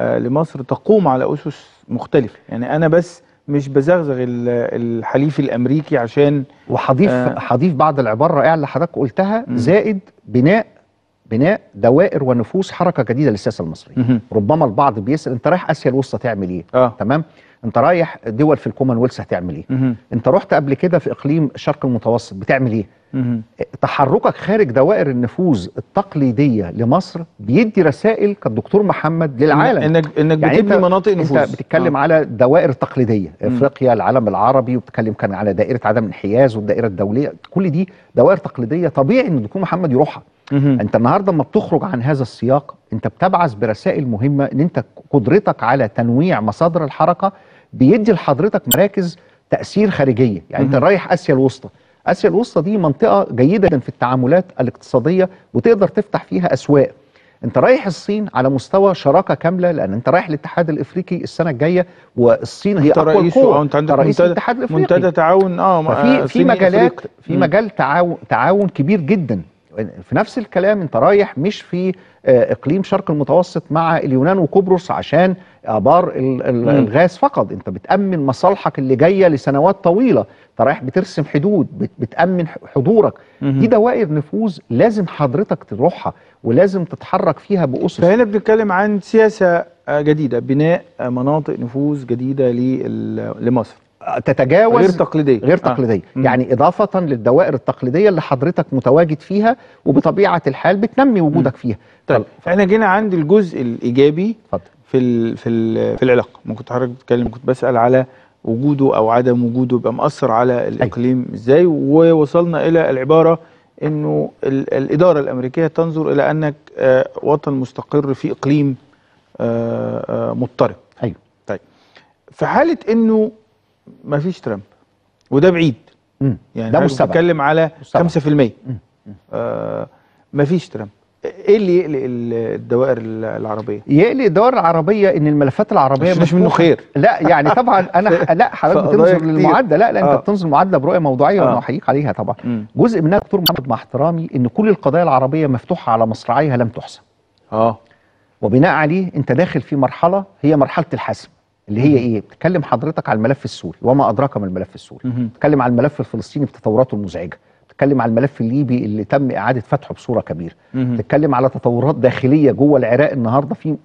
آه لمصر تقوم على اسس مختلفه، يعني انا بس مش بزغزغ الحليف الامريكي عشان وحضيف آه حضيف بعض العباره الرائعه اللي حضرتك قلتها زائد بناء بناء دوائر ونفوس حركه جديده للسياسه المصريه ربما البعض بيسال انت رايح اسيا الوسطى تعمل ايه آه. تمام انت رايح دول في الكومنولث هتعمل ايه انت رحت قبل كده في اقليم الشرق المتوسط بتعمل ايه تحركك خارج دوائر النفوذ التقليديه لمصر بيدي رسائل كالدكتور محمد للعالم انك انك يعني بتبني مناطق نفوذ انت بتتكلم آه. على دوائر تقليديه افريقيا العالم العربي وبتتكلم كان على دائره عدم الانحياز والدائره الدوليه كل دي دوائر تقليديه طبيعي ان الدكتور محمد يروحها انت النهارده لما بتخرج عن هذا السياق انت بتبعث برسائل مهمه ان انت قدرتك على تنويع مصادر الحركه بيدي لحضرتك مراكز تاثير خارجيه يعني انت رايح اسيا الوسطى اسيا الوسطى دي منطقه جيده جدا في التعاملات الاقتصاديه وتقدر تفتح فيها اسواق انت رايح الصين على مستوى شراكه كامله لان انت رايح الاتحاد الافريقي السنه الجايه والصين هي اقوى قوه آه، انت عندك رئيس منتدى الاتحاد الافريقي منتدى تعاون اه, آه، في في مجالات في مجال تعاون تعاون كبير جدا في نفس الكلام انت رايح مش في آه، اقليم شرق المتوسط مع اليونان وقبرص عشان ابار الغاز فقط انت بتامن مصالحك اللي جايه لسنوات طويله انت رايح بترسم حدود بتامن حضورك دي دوائر نفوذ لازم حضرتك تروحها ولازم تتحرك فيها باسس فهنا بنتكلم عن سياسه آه، جديده بناء آه، مناطق نفوذ جديده لمصر تتجاوز غير تقليديه غير آه. تقليديه آه. يعني اضافه للدوائر التقليديه اللي حضرتك متواجد فيها وبطبيعه الحال بتنمي وجودك فيها طيب احنا جينا عند الجزء الايجابي فضل. في ال في ال في العلاقه ممكن حضرتك تتكلم كنت بسال على وجوده او عدم وجوده يبقى مأثر على أيوة. الاقليم ازاي ووصلنا الى العباره انه الاداره الامريكيه تنظر الى انك آه، وطن مستقر في اقليم آه، مضطرب ايوه طيب في حاله انه ما فيش ترامب وده بعيد مم. يعني ده مستبعد بتكلم على 5% آه ما فيش ترامب ايه اللي يقلق الدوائر العربيه؟ يقلق الدوائر العربيه ان الملفات العربيه مش, مش منه خير لا يعني طبعا انا [LAUGHS] لا حضرتك بتنظر للمعادله لا لا انت آه. بتنظر المعادله برؤيه موضوعيه آه. وانا احييك عليها طبعا مم. جزء منها دكتور محمد مع احترامي ان كل القضايا العربيه مفتوحه على مصراعيها لم تحسم اه وبناء عليه انت داخل في مرحله هي مرحله الحسم اللي هي ايه بتتكلم حضرتك على الملف السوري وما ادراك ما الملف السوري بتتكلم على الملف الفلسطيني بتطوراته المزعجه بتتكلم على الملف الليبي اللي تم اعاده فتحه بصوره كبيره بتتكلم على تطورات داخليه جوه العراق النهارده في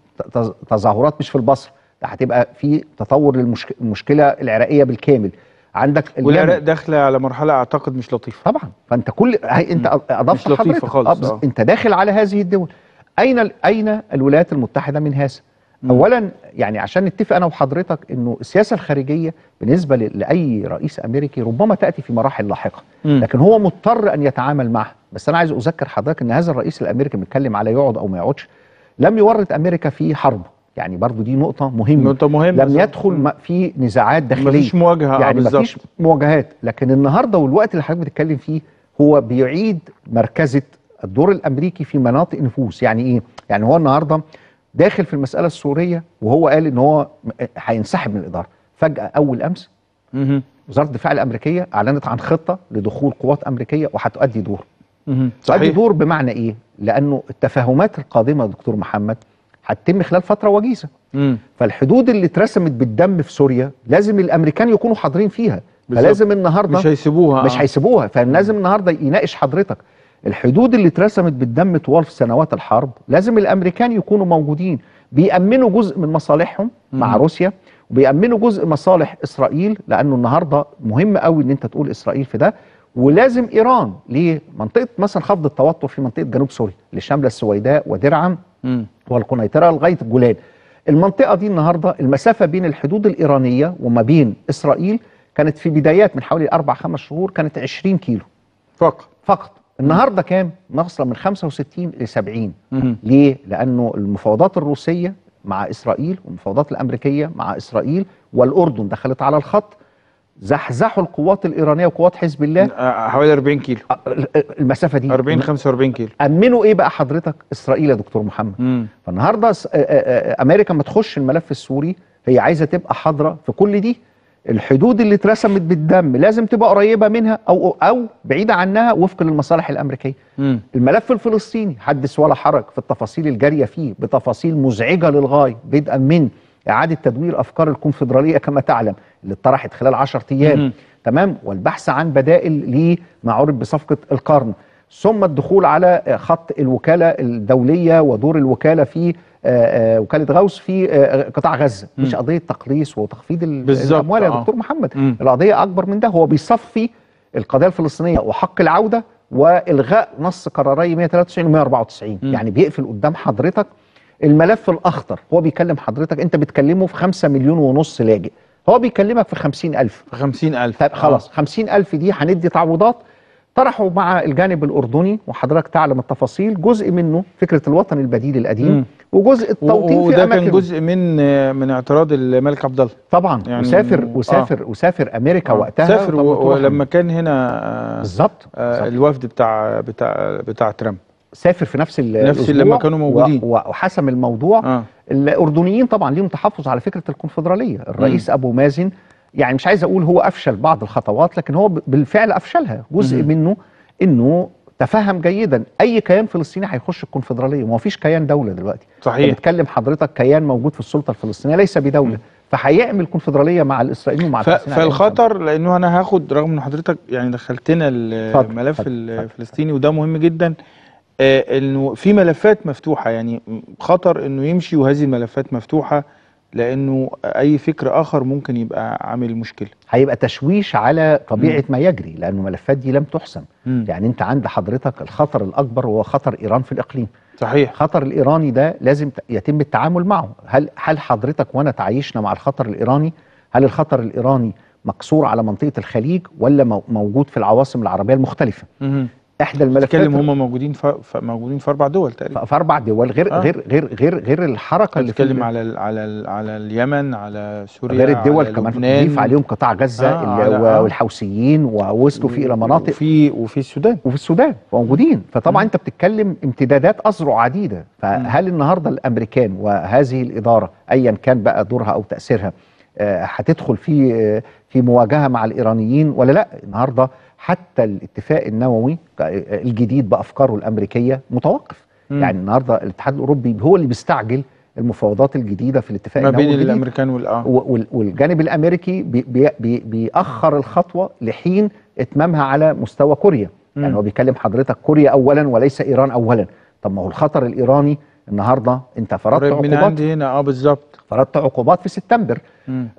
تظاهرات مش في البصره ده هتبقى في تطور للمشكله العراقيه بالكامل عندك والعراق داخله على مرحله اعتقد مش لطيفه طبعا فانت كل انت اضفت مش لطيفه خالص آه. انت داخل على هذه الدول اين اين الولايات المتحده من هذا اولا يعني عشان نتفق انا وحضرتك انه السياسه الخارجيه بالنسبه لاي رئيس امريكي ربما تاتي في مراحل لاحقه لكن هو مضطر ان يتعامل معها بس انا عايز اذكر حضرتك ان هذا الرئيس الامريكي بنتكلم على يقعد او ما يقعدش لم يورط امريكا في حرب يعني برضو دي نقطه مهمه نقطه مهمه لم يدخل في نزاعات داخليه مفيش مواجهه آه، يعني بالظبط مفيش مواجهات لكن النهارده والوقت اللي حضرتك بتتكلم فيه هو بيعيد مركزه الدور الامريكي في مناطق نفوذ يعني ايه يعني هو النهارده داخل في المساله السوريه وهو قال ان هو هينسحب من الاداره فجاه اول امس وزاره الدفاع الامريكيه اعلنت عن خطه لدخول قوات امريكيه وهتؤدي دور تؤدي دور بمعنى ايه لانه التفاهمات القادمه يا دكتور محمد هتتم خلال فتره وجيزه فالحدود اللي اترسمت بالدم في سوريا لازم الامريكان يكونوا حاضرين فيها فلازم النهارده مش هيسيبوها مش آه. هيسيبوها فلازم النهارده يناقش حضرتك الحدود اللي اترسمت بالدم طوال في سنوات الحرب لازم الامريكان يكونوا موجودين بيأمنوا جزء من مصالحهم مع روسيا وبيأمنوا جزء مصالح اسرائيل لانه النهارده مهم قوي ان انت تقول اسرائيل في ده ولازم ايران ليه منطقه مثلا خفض التوتر في منطقه جنوب سوريا اللي شامله السويداء ودرعم والقنيطره لغايه الجولان المنطقه دي النهارده المسافه بين الحدود الايرانيه وما بين اسرائيل كانت في بدايات من حوالي اربع خمس شهور كانت 20 كيلو فقط فقط النهارده كام؟ ناقصه من 65 ل 70 ليه؟ لانه المفاوضات الروسيه مع اسرائيل والمفاوضات الامريكيه مع اسرائيل والاردن دخلت على الخط زحزحوا القوات الايرانيه وقوات حزب الله آه، حوالي 40 كيلو آه، المسافه دي 40 45 كيلو امنوا ايه بقى حضرتك اسرائيل يا دكتور محمد مم. فالنهارده آه، امريكا ما تخش الملف السوري هي عايزه تبقى حاضره في كل دي الحدود اللي اترسمت بالدم لازم تبقى قريبه منها او او بعيده عنها وفق للمصالح الامريكيه. مم. الملف الفلسطيني حدث ولا حرج في التفاصيل الجاريه فيه بتفاصيل مزعجه للغايه بدءا من اعاده تدوير افكار الكونفدراليه كما تعلم اللي اتطرحت خلال 10 ايام تمام والبحث عن بدائل لما عرف بصفقه القرن ثم الدخول على خط الوكاله الدوليه ودور الوكاله في آه، آه، وكاله غوث في آه، قطاع غزه مش قضيه تقليص وتخفيض الاموال يا دكتور محمد م. القضيه اكبر من ده هو بيصفي القضيه الفلسطينيه وحق العوده والغاء نص قراري 193 و 194 م. يعني بيقفل قدام حضرتك الملف الاخطر هو بيكلم حضرتك انت بتكلمه في 5 مليون ونص لاجئ هو بيكلمك في 50000 في 50000 طيب خلاص 50000 دي هندي تعويضات طرحوا مع الجانب الاردني وحضرتك تعلم التفاصيل جزء منه فكره الوطن البديل القديم م. وجزء التوطين في وده كان جزء من من اعتراض الملك عبد الله طبعا يعني وسافر آه. وسافر آه. وسافر امريكا آه. وقتها سافر ولما كان هنا آه بالظبط آه الوفد بتاع بتاع بتاع ترامب سافر في نفس نفس لما كانوا موجودين وحسم الموضوع آه. الاردنيين طبعا ليهم تحفظ على فكره الكونفدراليه الرئيس م. ابو مازن يعني مش عايز اقول هو افشل بعض الخطوات لكن هو بالفعل افشلها جزء منه انه تفهم جيدا اي كيان فلسطيني هيخش الكونفدراليه ما فيش كيان دوله دلوقتي صحيح بتكلم حضرتك كيان موجود في السلطه الفلسطينيه ليس بدوله مم. فهيعمل كونفدراليه مع الاسرائيليين ومع ف... فالخطر لانه انا هاخد رغم ان حضرتك يعني دخلتنا الملف الفلسطيني وده مهم جدا آه انه في ملفات مفتوحه يعني خطر انه يمشي وهذه الملفات مفتوحه لانه اي فكر اخر ممكن يبقى عامل مشكله هيبقى تشويش على طبيعه م. ما يجري لانه الملفات دي لم تحسم م. يعني انت عند حضرتك الخطر الاكبر هو خطر ايران في الاقليم صحيح الخطر الايراني ده لازم يتم التعامل معه هل هل حضرتك وانا تعايشنا مع الخطر الايراني هل الخطر الايراني مقصور على منطقه الخليج ولا موجود في العواصم العربيه المختلفه م. احدى الملفات اللي هم موجودين ف... موجودين في اربع دول تقريبا في اربع دول غير آه. غير غير غير غير الحركه اللي بتتكلم على ال على ال على اليمن على سوريا غير الدول على كمان ضيف عليهم قطاع غزه آه, آه. والحوثيين ووصلوا فيه الى مناطق وفي وفي السودان وفي السودان موجودين فطبعا م. انت بتتكلم امتدادات اذرع عديده فهل النهارده الامريكان وهذه الاداره ايا كان بقى دورها او تاثيرها آه، هتدخل في آه، في مواجهه مع الايرانيين ولا لا النهارده حتى الاتفاق النووي الجديد بافكاره الامريكيه متوقف مم. يعني النهارده الاتحاد الاوروبي هو اللي بيستعجل المفاوضات الجديده في الاتفاق النووي ما بين الامريكان آه. والجانب الامريكي بي بي بيأخر الخطوه لحين اتمامها على مستوى كوريا يعني مم. يعني هو بيكلم حضرتك كوريا اولا وليس ايران اولا طب ما هو الخطر الايراني النهارده انت فرضت عقوبات من عندي هنا اه بالظبط فرضت عقوبات في سبتمبر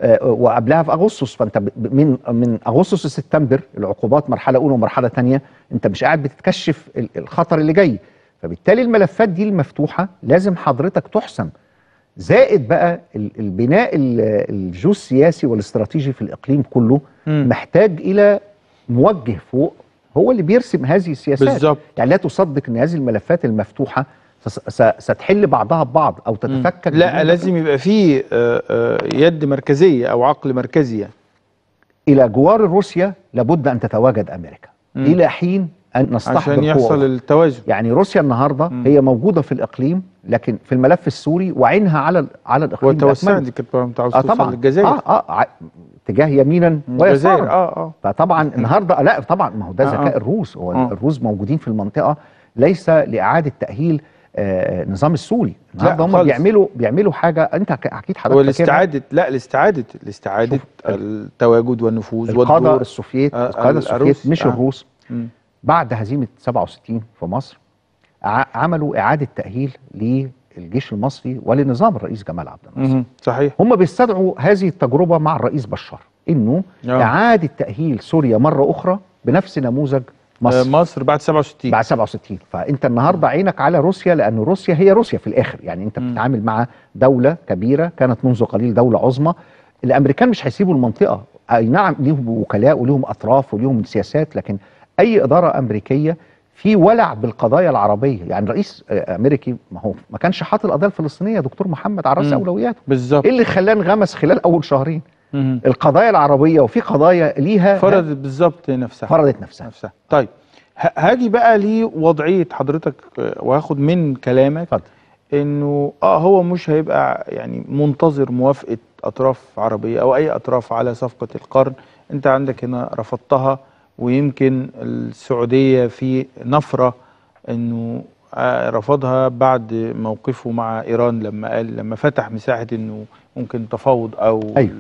آه وقبلها في اغسطس فانت من من اغسطس لسبتمبر العقوبات مرحله اولى ومرحله ثانيه انت مش قاعد بتتكشف الخطر اللي جاي فبالتالي الملفات دي المفتوحه لازم حضرتك تحسم زائد بقى البناء الجو السياسي والاستراتيجي في الاقليم كله م. محتاج الى موجه فوق هو اللي بيرسم هذه السياسات بالزبط. يعني لا تصدق ان هذه الملفات المفتوحه ستحل بعضها ببعض او تتفكك لا لازم يبقى في آه، آه، يد مركزيه او عقل مركزي يعني. الى جوار روسيا لابد ان تتواجد امريكا مم. الى حين ان نستحضر عشان يحصل التوازن يعني روسيا النهارده مم. هي موجوده في الاقليم لكن في الملف السوري وعينها على على الاقليم والتوسع دي كانت متعوزه آه طبعا للجزائر اه اه اتجاه يمينا ويسارا اه اه فطبعا النهارده لا طبعا ما هو ده آه، ذكاء آه. الروس هو آه. الروس موجودين في المنطقه ليس لاعاده تاهيل آه، آه، النظام السوري النهارده هم بيعملوا بيعملوا حاجه انت اكيد حضرتك والاستعاده لا لاستعاده الاستعاده التواجد والنفوذ والدور السوفييت آه، القاده السوفييت مش الروس بعد هزيمه 67 في مصر عملوا اعاده تاهيل للجيش المصري ولنظام الرئيس جمال عبد الناصر صحيح هم بيستدعوا هذه التجربه مع الرئيس بشار انه اعاده تاهيل سوريا مره اخرى بنفس نموذج مصر, آه، مصر بعد 67 بعد 67 فانت النهارده آه. عينك على روسيا لان روسيا هي روسيا في الاخر يعني انت بتتعامل مع دوله كبيره كانت منذ قليل دوله عظمى الامريكان مش هيسيبوا المنطقه اي نعم ليهم وكلاء وليهم اطراف وليهم سياسات لكن اي اداره امريكيه في ولع بالقضايا العربيه يعني رئيس امريكي ما هو ما كانش حاطط القضيه الفلسطينيه دكتور محمد على راس اولوياته بالظبط ايه اللي خلاه انغمس خلال اول شهرين القضايا العربيه وفي قضايا ليها فرضت بالظبط نفسها فرضت نفسها نفسها طيب هاجي بقى لوضعيه حضرتك آه، وهاخد من كلامك فضل. انه اه هو مش هيبقى يعني منتظر موافقه اطراف عربيه او اي اطراف على صفقه القرن انت عندك هنا رفضتها ويمكن السعوديه في نفره انه آه، رفضها بعد موقفه مع ايران لما قال لما فتح مساحه انه ممكن تفاوض او أيوة.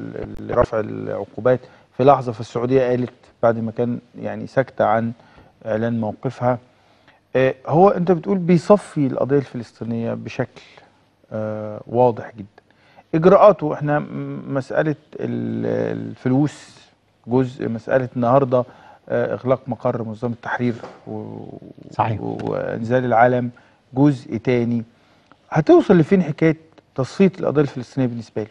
رفع العقوبات في لحظه في السعوديه قالت بعد ما كان يعني ساكته عن اعلان موقفها آه، هو انت بتقول بيصفي القضيه الفلسطينيه بشكل آه، واضح جدا اجراءاته احنا مساله الفلوس جزء مساله النهارده آه، اغلاق مقر منظمه التحرير و... صحيح وانزال العالم جزء تاني هتوصل لفين حكايه تصفيه القضيه الفلسطينيه بالنسبه له؟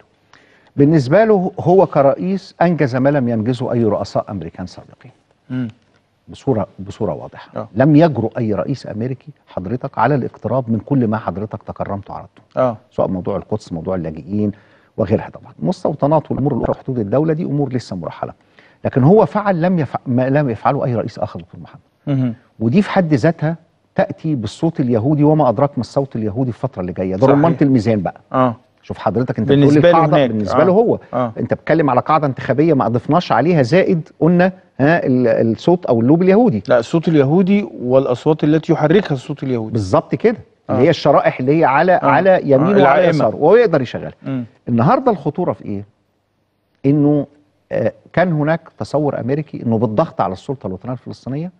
بالنسبه له هو كرئيس انجز ما لم ينجزه اي رؤساء امريكان سابقين. بصوره بصوره واضحه أه. لم يجرؤ اي رئيس امريكي حضرتك على الاقتراب من كل ما حضرتك تكرمت وعرضته أه. سواء موضوع القدس موضوع اللاجئين وغيرها طبعا مستوطنات والامور الاخرى حدود الدوله دي امور لسه مرحله لكن هو فعل لم يفعل ما لم يفعله اي رئيس اخر دكتور محمد ودي في حد ذاتها تاتي بالصوت اليهودي وما ادراك ما الصوت اليهودي في الفتره اللي جايه ده رمانه الميزان بقى اه شوف حضرتك انت بالنسبه بتقول هناك. بالنسبه آه. له هو آه. انت بتتكلم على قاعده انتخابيه ما اضفناش عليها زائد قلنا ها الصوت او اللوب اليهودي لا الصوت اليهودي والاصوات التي يحركها الصوت اليهودي بالظبط كده آه. اللي هي الشرائح اللي هي على آه. على يمين آه. وعلى يسار وهو يقدر يشغلها النهارده الخطوره في ايه؟ انه آه، كان هناك تصور امريكي انه بالضغط على السلطه الوطنيه الفلسطينيه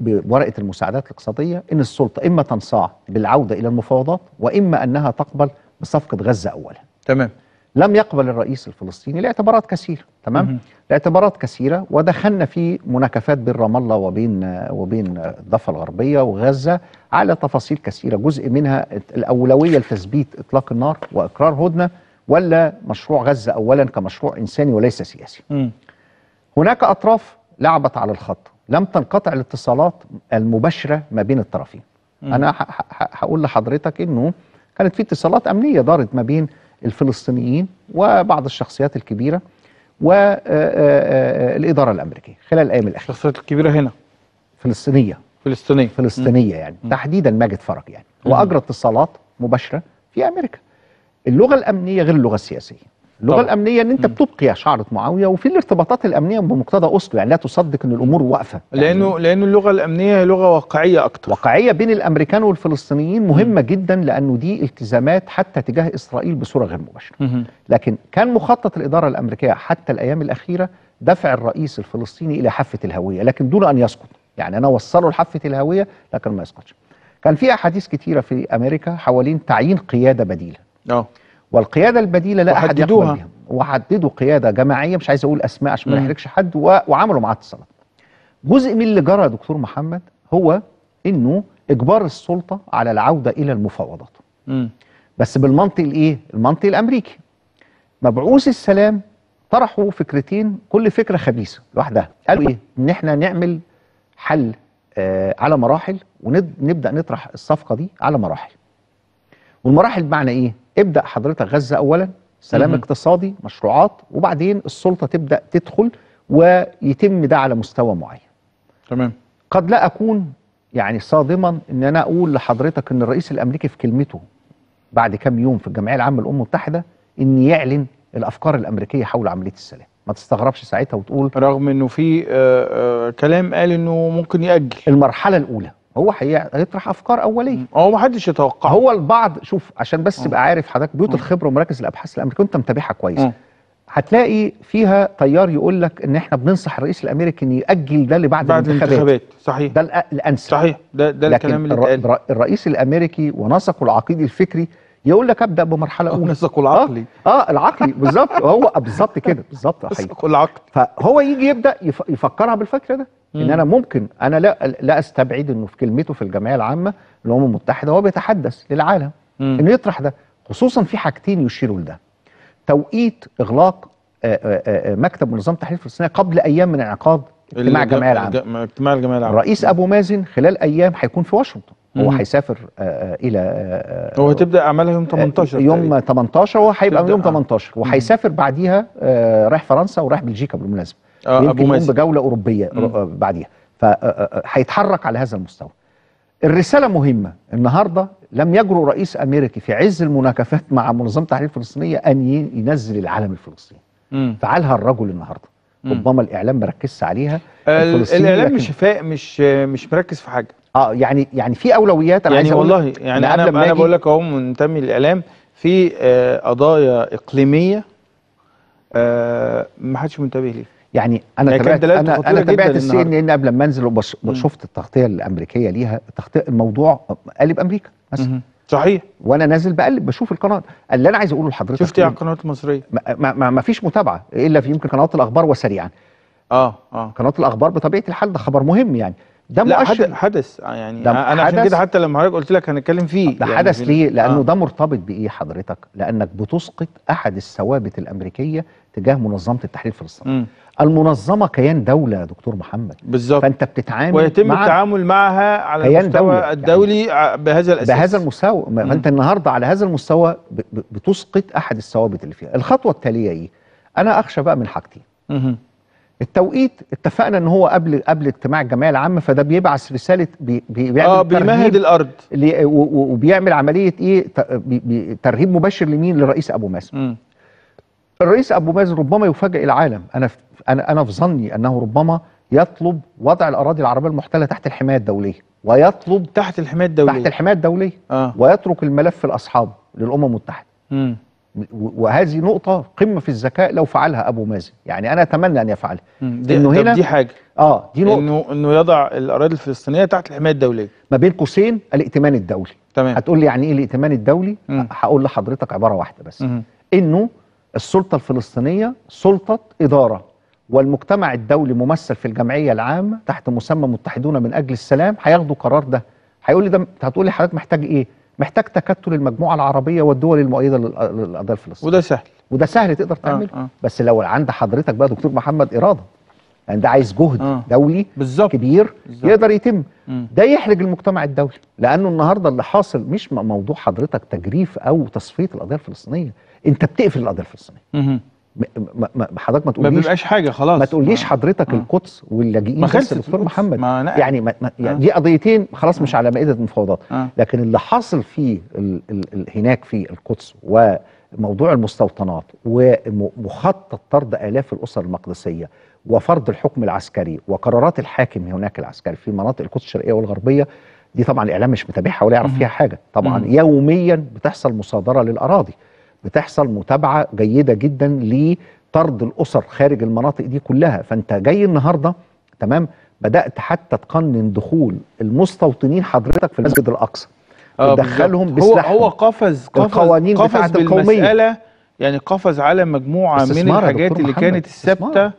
بورقه المساعدات الاقتصاديه ان السلطه اما تنصاع بالعوده الى المفاوضات واما انها تقبل بصفقه غزه اولا. تمام. لم يقبل الرئيس الفلسطيني لاعتبارات كثيره، تمام؟ لاعتبارات كثيره ودخلنا في مناكفات بين رام الله وبين وبين الضفه الغربيه وغزه على تفاصيل كثيره، جزء منها الاولويه لتثبيت اطلاق النار واقرار هدنه ولا مشروع غزه اولا كمشروع انساني وليس سياسي. مم. هناك اطراف لعبت على الخط لم تنقطع الاتصالات المباشره ما بين الطرفين مم. انا هقول لحضرتك انه كانت في اتصالات امنيه دارت ما بين الفلسطينيين وبعض الشخصيات الكبيره والاداره آه، آه، آه، الامريكيه خلال الايام الاخيره الشخصيات الكبيره هنا فلسطينيه فلسطينيه فلسطينيه يعني تحديدا ماجد فرج يعني واجرى اتصالات مباشره في امريكا اللغه الامنيه غير اللغه السياسيه اللغه طبعا. الامنيه ان انت بتبقي شعره معاويه وفي الارتباطات الامنيه بمقتضى اصله يعني لا تصدق ان الامور واقفه يعني لانه لانه اللغه الامنيه هي لغه واقعيه اكتر واقعيه بين الامريكان والفلسطينيين مهمه م. جدا لانه دي التزامات حتى تجاه اسرائيل بصوره غير مباشره م. لكن كان مخطط الاداره الامريكيه حتى الايام الاخيره دفع الرئيس الفلسطيني الى حافه الهويه لكن دون ان يسقط يعني انا وصله لحافه الهويه لكن ما يسقطش كان في احاديث كثيره في امريكا حوالين تعيين قياده بديله أوه. والقيادة البديلة لا أحد يقبل وحددوا قيادة جماعية مش عايز أقول أسماء عشان ما نحرجش حد و... وعملوا معاه اتصالات جزء من اللي جرى يا دكتور محمد هو إنه إجبار السلطة على العودة إلى المفاوضات م. بس بالمنطق الإيه؟ المنطق الأمريكي مبعوث السلام طرحوا فكرتين كل فكرة خبيثة لوحدها قالوا إيه؟ إن إحنا نعمل حل آه على مراحل ونبدأ نطرح الصفقة دي على مراحل والمراحل بمعنى إيه؟ ابدأ حضرتك غزة أولا سلام اقتصادي مشروعات وبعدين السلطة تبدأ تدخل ويتم ده على مستوى معين تمام قد لا أكون يعني صادما ان انا اقول لحضرتك ان الرئيس الامريكي في كلمته بعد كام يوم في الجمعيه العامه للامم المتحده ان يعلن الافكار الامريكيه حول عمليه السلام ما تستغربش ساعتها وتقول رغم انه في آه، آه، كلام قال انه ممكن ياجل المرحله الاولى هو هيطرح افكار اوليه هو ما حدش يتوقع هو البعض شوف عشان بس تبقى عارف حضرتك بيوت الخبره ومراكز الابحاث الامريكيه وانت متابعها كويس م. هتلاقي فيها تيار يقول لك ان احنا بننصح الرئيس الامريكي ان ياجل ده لبعد بعد الانتخابات, الانتخابات. صحيح ده الانسب صحيح ده, ده الكلام اللي اتقال الرئيس الامريكي ونسقه العقيدي الفكري يقول لك ابدا بمرحله اولى النسق العقلي اه, آه العقلي بالظبط هو آه، بالظبط كده بالظبط النسق أيوه. العقلي فهو يجي يبدا يفكرها بالفكر ده ان انا ممكن انا لا لا استبعد انه في كلمته في الجمعيه العامه الامم المتحده هو بيتحدث للعالم انه يطرح ده خصوصا في حاجتين يشيروا لده توقيت اغلاق آآ آه، آآ آه، مكتب منظمه التحرير الفلسطينيه قبل ايام من انعقاد اجتماع الجمعيه العامه اجتماع الجمعيه العامه الرئيس ابو مازن خلال ايام هيكون في واشنطن هو هيسافر آه، آه، الى آه، هو هتبدا اعمالها يوم 18 يوم 18 هو هيبقى يوم 18 وهيسافر بعديها رايح فرنسا ورايح بلجيكا بالمناسبه آه ابو مازن بجوله اوروبيه بعديها فهيتحرك على هذا المستوى الرساله مهمه النهارده لم يجرؤ رئيس امريكي في عز المناكفات مع منظمه التحرير الفلسطينيه ان ينزل العلم الفلسطيني فعلها الرجل النهارده ربما الاعلام مركزش عليها الاعلام مش فا... مش مش مركز في حاجه اه يعني يعني في اولويات انا يعني عايز والله يعني انا انا بقول لك اهو منتمي للاعلام في آه قضايا اقليميه آه ما حدش منتبه ليها يعني انا يعني تابعت انا انا تابعت السي ان ان قبل ما انزل وشفت التغطيه الامريكيه ليها التغطيه الموضوع قالب امريكا مثلا صحيح وانا نازل بقلب بشوف القناه اللي انا عايز اقوله لحضرتك شفت على القنوات المصريه ما, ما, ما فيش متابعه الا في يمكن قنوات الاخبار وسريعا اه اه قنوات الاخبار بطبيعه الحال ده خبر مهم يعني ده لا مؤشر حدث, حدث آه، يعني انا حدث عشان كده حتى لما حضرتك قلت لك هنتكلم فيه ده يعني حدث ليه؟ لانه آه. ده مرتبط بايه حضرتك؟ لانك بتسقط احد الثوابت الامريكيه تجاه منظمه التحرير الفلسطيني. المنظمه كيان دوله يا دكتور محمد بالظبط فانت بتتعامل ويتم مع التعامل معها على كيان المستوى دولة يعني الدولي يعني بهذا الاساس بهذا المستوى فانت النهارده على هذا المستوى بتسقط احد الثوابت اللي فيها. الخطوه التاليه ايه؟ انا اخشى بقى من حاجتين. التوقيت اتفقنا ان هو قبل قبل اجتماع الجمعيه العامه فده بيبعث رساله بي بيعمل اه بيمهد الارض وبيعمل عمليه ايه ترهيب مباشر لمين للرئيس ابو مازن الرئيس ابو مازن ربما يفاجئ العالم انا انا انا في ظني انه ربما يطلب وضع الاراضي العربيه المحتله تحت الحمايه الدوليه ويطلب تحت الحمايه الدوليه تحت الحمايه الدوليه آه. ويترك الملف لاصحابه للامم المتحده وهذه نقطة قمة في الذكاء لو فعلها أبو مازن يعني أنا أتمنى أن يفعلها دي إنه هنا دي حاجة آه دي نقطة إنه إنه يضع الأراضي الفلسطينية تحت الحماية الدولية ما بين قوسين الائتمان الدولي تمام هتقول لي يعني إيه الائتمان الدولي؟ هقول لحضرتك عبارة واحدة بس مم. إنه السلطة الفلسطينية سلطة إدارة والمجتمع الدولي ممثل في الجمعية العامة تحت مسمى متحدون من أجل السلام هياخدوا قرار ده هيقول لي ده هتقول لي حضرتك محتاج إيه؟ محتاج تكتل المجموعه العربيه والدول المؤيده للقضيه الفلسطينيه وده سهل وده سهل تقدر آه، تعمله آه آه. بس لو عند حضرتك بقى دكتور محمد اراده يعني ده عايز جهد آه. دولي بالزبط. كبير بالزبط. يقدر يتم ده يحرج المجتمع الدولي لانه النهارده اللي حاصل مش موضوع حضرتك تجريف او تصفيه القضيه الفلسطينيه انت بتقفل القضيه الفلسطينيه حضرتك ما تقوليش ما بيبقاش حاجه خلاص ما تقوليش حضرتك آه. القدس واللاجئين ما خلصت دكتور محمد ما يعني ما ما يعني آه. دي قضيتين خلاص مش آه. على مائده المفاوضات آه. لكن اللي حاصل في ال ال ال هناك في القدس وموضوع المستوطنات ومخطط طرد الاف الاسر المقدسيه وفرض الحكم العسكري وقرارات الحاكم هناك العسكري في مناطق القدس الشرقيه والغربيه دي طبعا الاعلام مش متابعها ولا يعرف فيها حاجه طبعا يوميا بتحصل مصادره للاراضي بتحصل متابعه جيده جدا لطرد الاسر خارج المناطق دي كلها فانت جاي النهارده تمام بدات حتى تقنن دخول المستوطنين حضرتك في المسجد الاقصى آه، تدخلهم بسلاحهم هو هو قفز قفز القوانين قفز بتاعت القوميه يعني قفز على مجموعه من الحاجات اللي كانت الثابته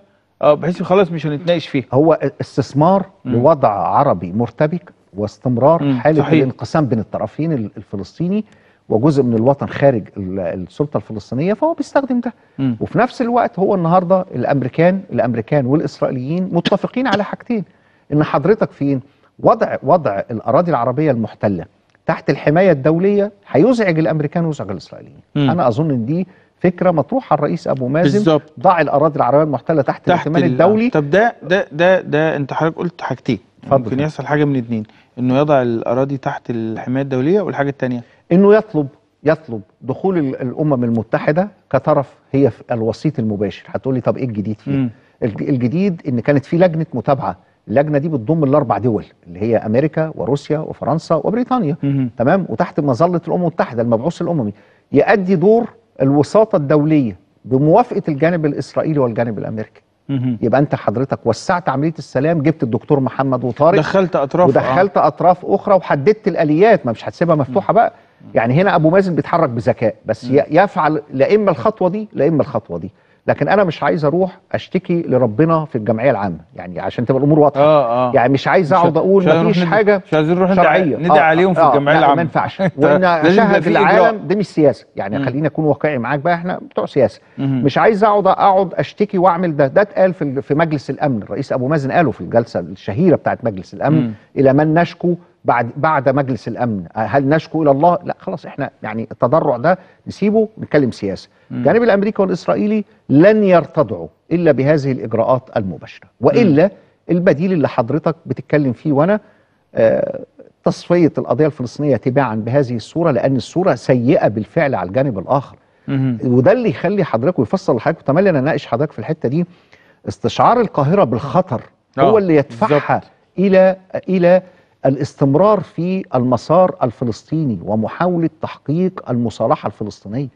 اه بحيث خلاص مش هنتناقش فيها هو استثمار لوضع عربي مرتبك واستمرار حاله صحيح. الانقسام بين الطرفين الفلسطيني وجزء من الوطن خارج السلطه الفلسطينيه فهو بيستخدم ده م. وفي نفس الوقت هو النهارده الامريكان الامريكان والاسرائيليين متفقين على حاجتين ان حضرتك فين وضع وضع الاراضي العربيه المحتله تحت الحمايه الدوليه هيزعج الامريكان ويزعج الاسرائيليين م. انا اظن ان دي فكره مطروحه الرئيس ابو مازن بالزبط. ضع الاراضي العربيه المحتله تحت, تحت الائتمان الدولي طب ده ده ده ده انت حضرتك قلت حاجتين ممكن يحصل حاجه من اتنين انه يضع الاراضي تحت الحمايه الدوليه والحاجه الثانيه انه يطلب يطلب دخول الامم المتحده كطرف هي الوسيط المباشر هتقولي طب ايه الجديد فيه الجديد ان كانت في لجنه متابعه اللجنه دي بتضم الاربع دول اللي هي امريكا وروسيا وفرنسا وبريطانيا تمام وتحت مظله الامم المتحده المبعوث الاممي يؤدي دور الوساطه الدوليه بموافقه الجانب الاسرائيلي والجانب الامريكي يبقى انت حضرتك وسعت عمليه السلام جبت الدكتور محمد وطارق دخلت اطراف ودخلت آه. اطراف اخرى وحددت الاليات ما مش هتسيبها مفتوحه بقى يعني هنا ابو مازن بيتحرك بذكاء بس يفعل لا اما الخطوه دي لا اما الخطوه دي لكن انا مش عايز اروح اشتكي لربنا في الجمعيه العامه يعني عشان تبقى الامور واضحه آه آه. يعني مش عايز اقعد اقول مفيش حاجه مش عايزين نروح ندعي ندعي آه عليهم في آه، الجمعيه العامه ما ينفعش [LAUGHS] طيب، وان اشهد في العالم ده مش سياسه يعني خليني اكون واقعي معاك بقى احنا بتوع سياسه مش عايز اقعد اقعد اشتكي واعمل ده ده اتقال في في مجلس الامن الرئيس ابو مازن قاله في الجلسه الشهيره بتاعت مجلس الامن الى من نشكو بعد بعد مجلس الامن آه، هل نشكو الى الله؟ لا خلاص احنا يعني التضرع ده نسيبه نتكلم سياسه. الجانب الامريكي والاسرائيلي لن يرتضعوا الا بهذه الاجراءات المباشره والا م. البديل اللي حضرتك بتتكلم فيه وانا آه تصفيه القضيه الفلسطينيه تباعا بهذه الصوره لان الصوره سيئه بالفعل على الجانب الاخر. مم. وده اللي يخلي حضرتك ويفصل لحضرتك وتملي انا اناقش حضرتك في الحته دي استشعار القاهره بالخطر آه، هو اللي يدفعها بالزبط. الى الى الاستمرار في المسار الفلسطيني ومحاولة تحقيق المصالحة الفلسطينية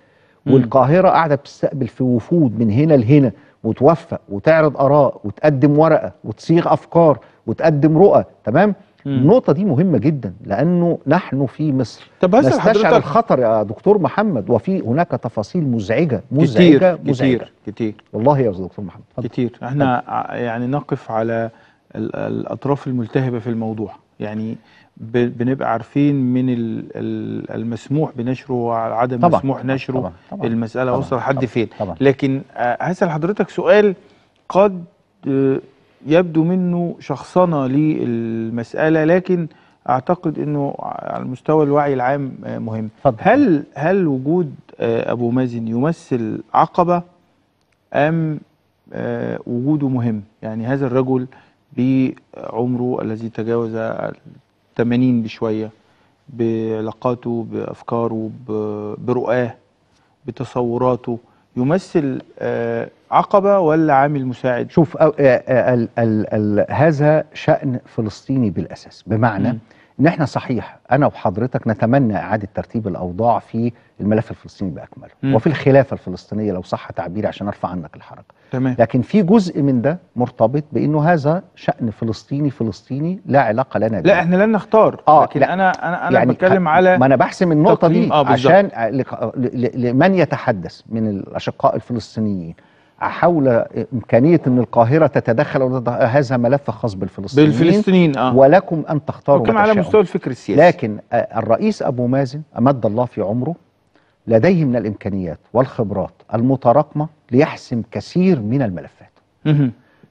والقاهرة قاعدة بتستقبل في وفود من هنا لهنا وتوفق وتعرض آراء وتقدم ورقة وتصيغ أفكار وتقدم رؤى تمام؟ النقطة دي مهمة جدا لأنه نحن في مصر طب نستشعر الخطر يا دكتور محمد وفي هناك تفاصيل مزعجة مزعجة كتير مزعجة كتير, كتير والله يا دكتور محمد كتير احنا يعني نقف على الأطراف الملتهبة في الموضوع يعني بنبقى عارفين من المسموح بنشره وعدم مسموح نشره طبعًا طبعًا المساله طبعًا وصل لحد فين طبعًا لكن آه، هسال حضرتك سؤال قد آه، يبدو منه شخصنه للمساله لكن اعتقد انه على مستوى الوعي العام آه، مهم طبعًا هل هل وجود ابو مازن يمثل عقبه ام وجوده مهم يعني هذا الرجل بعمره الذي تجاوز 80 بشوية بعلاقاته بأفكاره برؤاه بتصوراته يمثل آه، عقبة ولا عامل مساعد؟ شوف أو آه، آه، ال ال ال هذا شأن فلسطيني بالأساس بمعنى م. ان احنا صحيح انا وحضرتك نتمنى اعاده ترتيب الاوضاع في الملف الفلسطيني باكمله م. وفي الخلافه الفلسطينيه لو صح تعبيري عشان ارفع عنك الحركه تمام. لكن في جزء من ده مرتبط بانه هذا شان فلسطيني فلسطيني لا علاقه لنا بيه لا احنا لن نختار آه لكن لا. انا انا انا يعني بتكلم على ما انا بحسم النقطه دي آه عشان آه، آه، لمن يتحدث من الاشقاء الفلسطينيين حول إمكانية أن القاهرة تتدخل هذا ملف خاص بالفلسطينيين بالفلسطينيين آه. ولكم أن تختاروا كما على مستوى الفكر السياسي لكن آه، الرئيس أبو مازن أمد الله في عمره لديه من الإمكانيات والخبرات المتراكمة ليحسم كثير من الملفات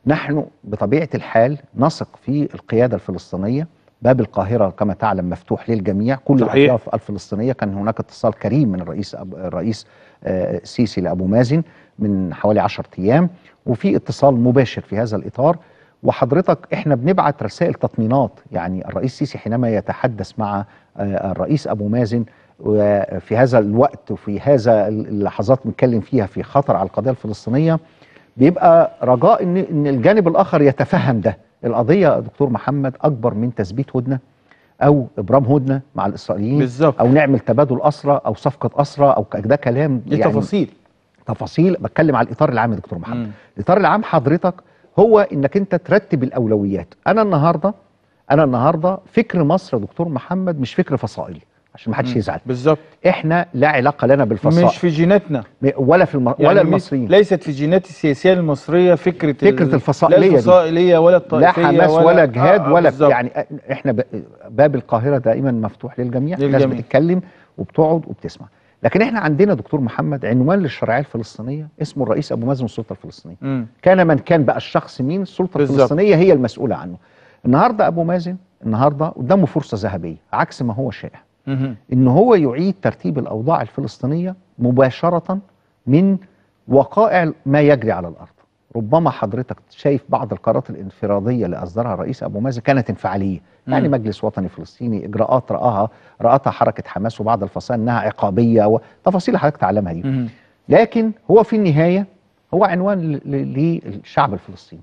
نحن بطبيعة الحال نثق في القيادة الفلسطينية باب القاهرة كما تعلم مفتوح للجميع كل الأطياف الفلسطينية كان هناك اتصال كريم من الرئيس أب... الرئيس السيسي آه، لأبو مازن من حوالي 10 أيام وفي اتصال مباشر في هذا الإطار وحضرتك احنا بنبعت رسائل تطمينات يعني الرئيس السيسي حينما يتحدث مع آه، الرئيس أبو مازن وفي هذا الوقت وفي هذا اللحظات بنتكلم فيها في خطر على القضيه الفلسطينيه بيبقى رجاء ان ان الجانب الاخر يتفهم ده القضيه دكتور محمد اكبر من تثبيت هدنه او ابرام هدنه مع الاسرائيليين بالزبط. او نعمل تبادل اسرى او صفقه اسرى او ده كلام دي يعني تفاصيل تفاصيل بتكلم على الاطار العام يا دكتور محمد مم. الاطار العام حضرتك هو انك انت ترتب الاولويات انا النهارده انا النهارده فكر مصر يا دكتور محمد مش فكر فصائلي عشان ما حدش يزعل بالظبط احنا لا علاقه لنا بالفصائل مش في جيناتنا ولا في الم... يعني ولا المصريين ليست في جينات السياسيه المصريه فكره فكره ال... الفصائليه لا الفصائليه ولا الطائفيه لا حماس ولا, ولا آه، جهاد آه ولا بالزبط. يعني احنا ب... باب القاهره دائما مفتوح للجميع, للجميع. الناس بتتكلم وبتقعد وبتسمع لكن احنا عندنا دكتور محمد عنوان للشرعيه الفلسطينيه اسمه الرئيس ابو مازن السلطه الفلسطينيه مم. كان من كان بقى الشخص مين السلطه الفلسطينيه هي المسؤوله عنه النهارده ابو مازن النهارده قدامه فرصه ذهبيه عكس ما هو شائع ان هو يعيد ترتيب الاوضاع الفلسطينيه مباشره من وقائع ما يجري على الارض ربما حضرتك شايف بعض القرارات الانفراديه اللي اصدرها الرئيس ابو مازن كانت انفعاليه يعني مجلس وطني فلسطيني اجراءات راها راتها حركه حماس وبعض الفصائل انها عقابيه وتفاصيل حضرتك تعلمها دي لكن هو في النهايه هو عنوان للشعب الفلسطيني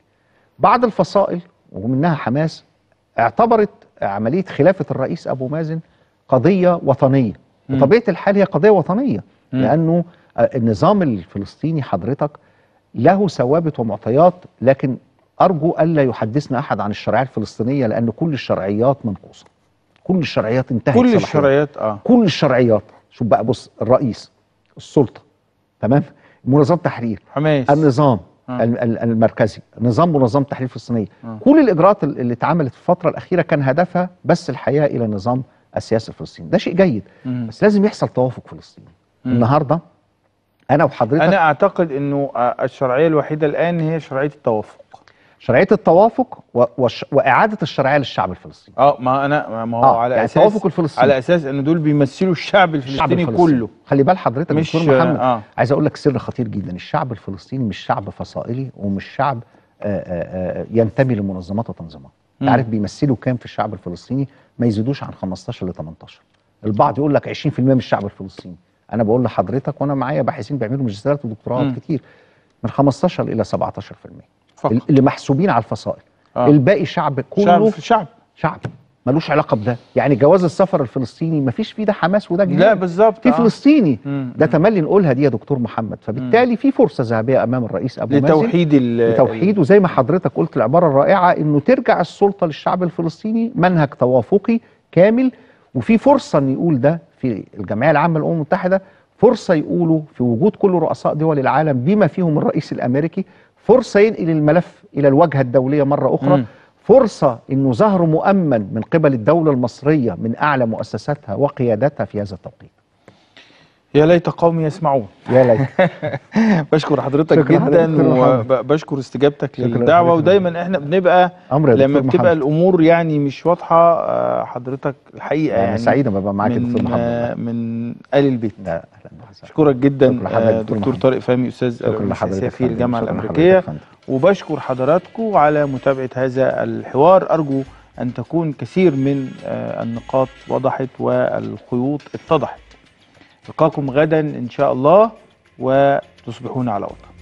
بعض الفصائل ومنها حماس اعتبرت عمليه خلافه الرئيس ابو مازن قضية وطنية بطبيعة الحال هي قضية وطنية لأنه آه، النظام الفلسطيني حضرتك له ثوابت ومعطيات لكن أرجو ألا يحدثنا أحد عن الشرعية الفلسطينية لأن كل الشرعيات منقوصة كل الشرعيات انتهت كل الشرعيات اه كل الشرعيات شوف بقى بص الرئيس السلطة تمام منظمة تحرير حماس النظام آه. المركزي نظام منظمة تحرير فلسطينية آه. كل الإجراءات اللي اتعملت في الفترة الأخيرة كان هدفها بس الحياة إلى نظام السياسي الفلسطيني ده شيء جيد مم. بس لازم يحصل توافق فلسطيني مم. النهارده انا وحضرتك انا اعتقد انه الشرعيه الوحيده الان هي شرعيه التوافق شرعيه التوافق و... وش... واعاده الشرعيه للشعب الفلسطيني اه ما انا ما هو آه على يعني اساس التوافق الفلسطيني على اساس ان دول بيمثلوا الشعب الفلسطيني, الشعب الفلسطيني كله خلي بال حضرتك مش دكتور محمد آه. عايز اقول لك سر خطير جدا الشعب الفلسطيني مش شعب فصائلي ومش شعب آآ آه، آآ آه، آه، ينتمي لمنظمات وتنظيمات انت عارف بيمثلوا كام في الشعب الفلسطيني ما يزيدوش عن 15 ل 18 البعض يقول لك 20% من الشعب الفلسطيني انا بقول لحضرتك وانا معايا باحثين بيعملوا ماجستيرات ودكتوراه كتير من 15 الى 17% فقط. اللي محسوبين على الفصائل آه. الباقي شعب كله شعب شعب, شعب. ملوش علاقه بده يعني جواز السفر الفلسطيني مفيش فيه ده حماس وده جهاد لا بالظبط في آه. فلسطيني ده تملي نقولها دي يا دكتور محمد فبالتالي في فرصه ذهبيه امام الرئيس ابو مازن لتوحيد لتوحيد وزي ما حضرتك قلت العباره الرائعه انه ترجع السلطه للشعب الفلسطيني منهج توافقي كامل وفي فرصه ان يقول ده في الجمعيه العامه للامم المتحده فرصه يقولوا في وجود كل رؤساء دول العالم بما فيهم الرئيس الامريكي فرصه ينقل الملف الى الواجهه الدوليه مره اخرى م. فرصة أنه ظهر مؤمن من قبل الدولة المصرية من أعلى مؤسساتها وقيادتها في هذا التوقيت يا ليت قومي يسمعون يا ليت [LAUGHS] بشكر حضرتك جدا وبشكر استجابتك للدعوه ودايما احنا بنبقى أمر لما بتبقى محمد. الامور يعني مش واضحه آه، حضرتك الحقيقه يعني, يعني سعيد ببقى معاك دكتور محمد آه، من ال البيت لا اهلا بشكرك جدا آه، دكتور طارق فهمي استاذ السياسي في الجامعه الامريكيه وبشكر حضراتكم على متابعه هذا الحوار ارجو ان تكون كثير من النقاط وضحت والخيوط اتضحت نلقاكم غدا إن شاء الله وتصبحون على وطن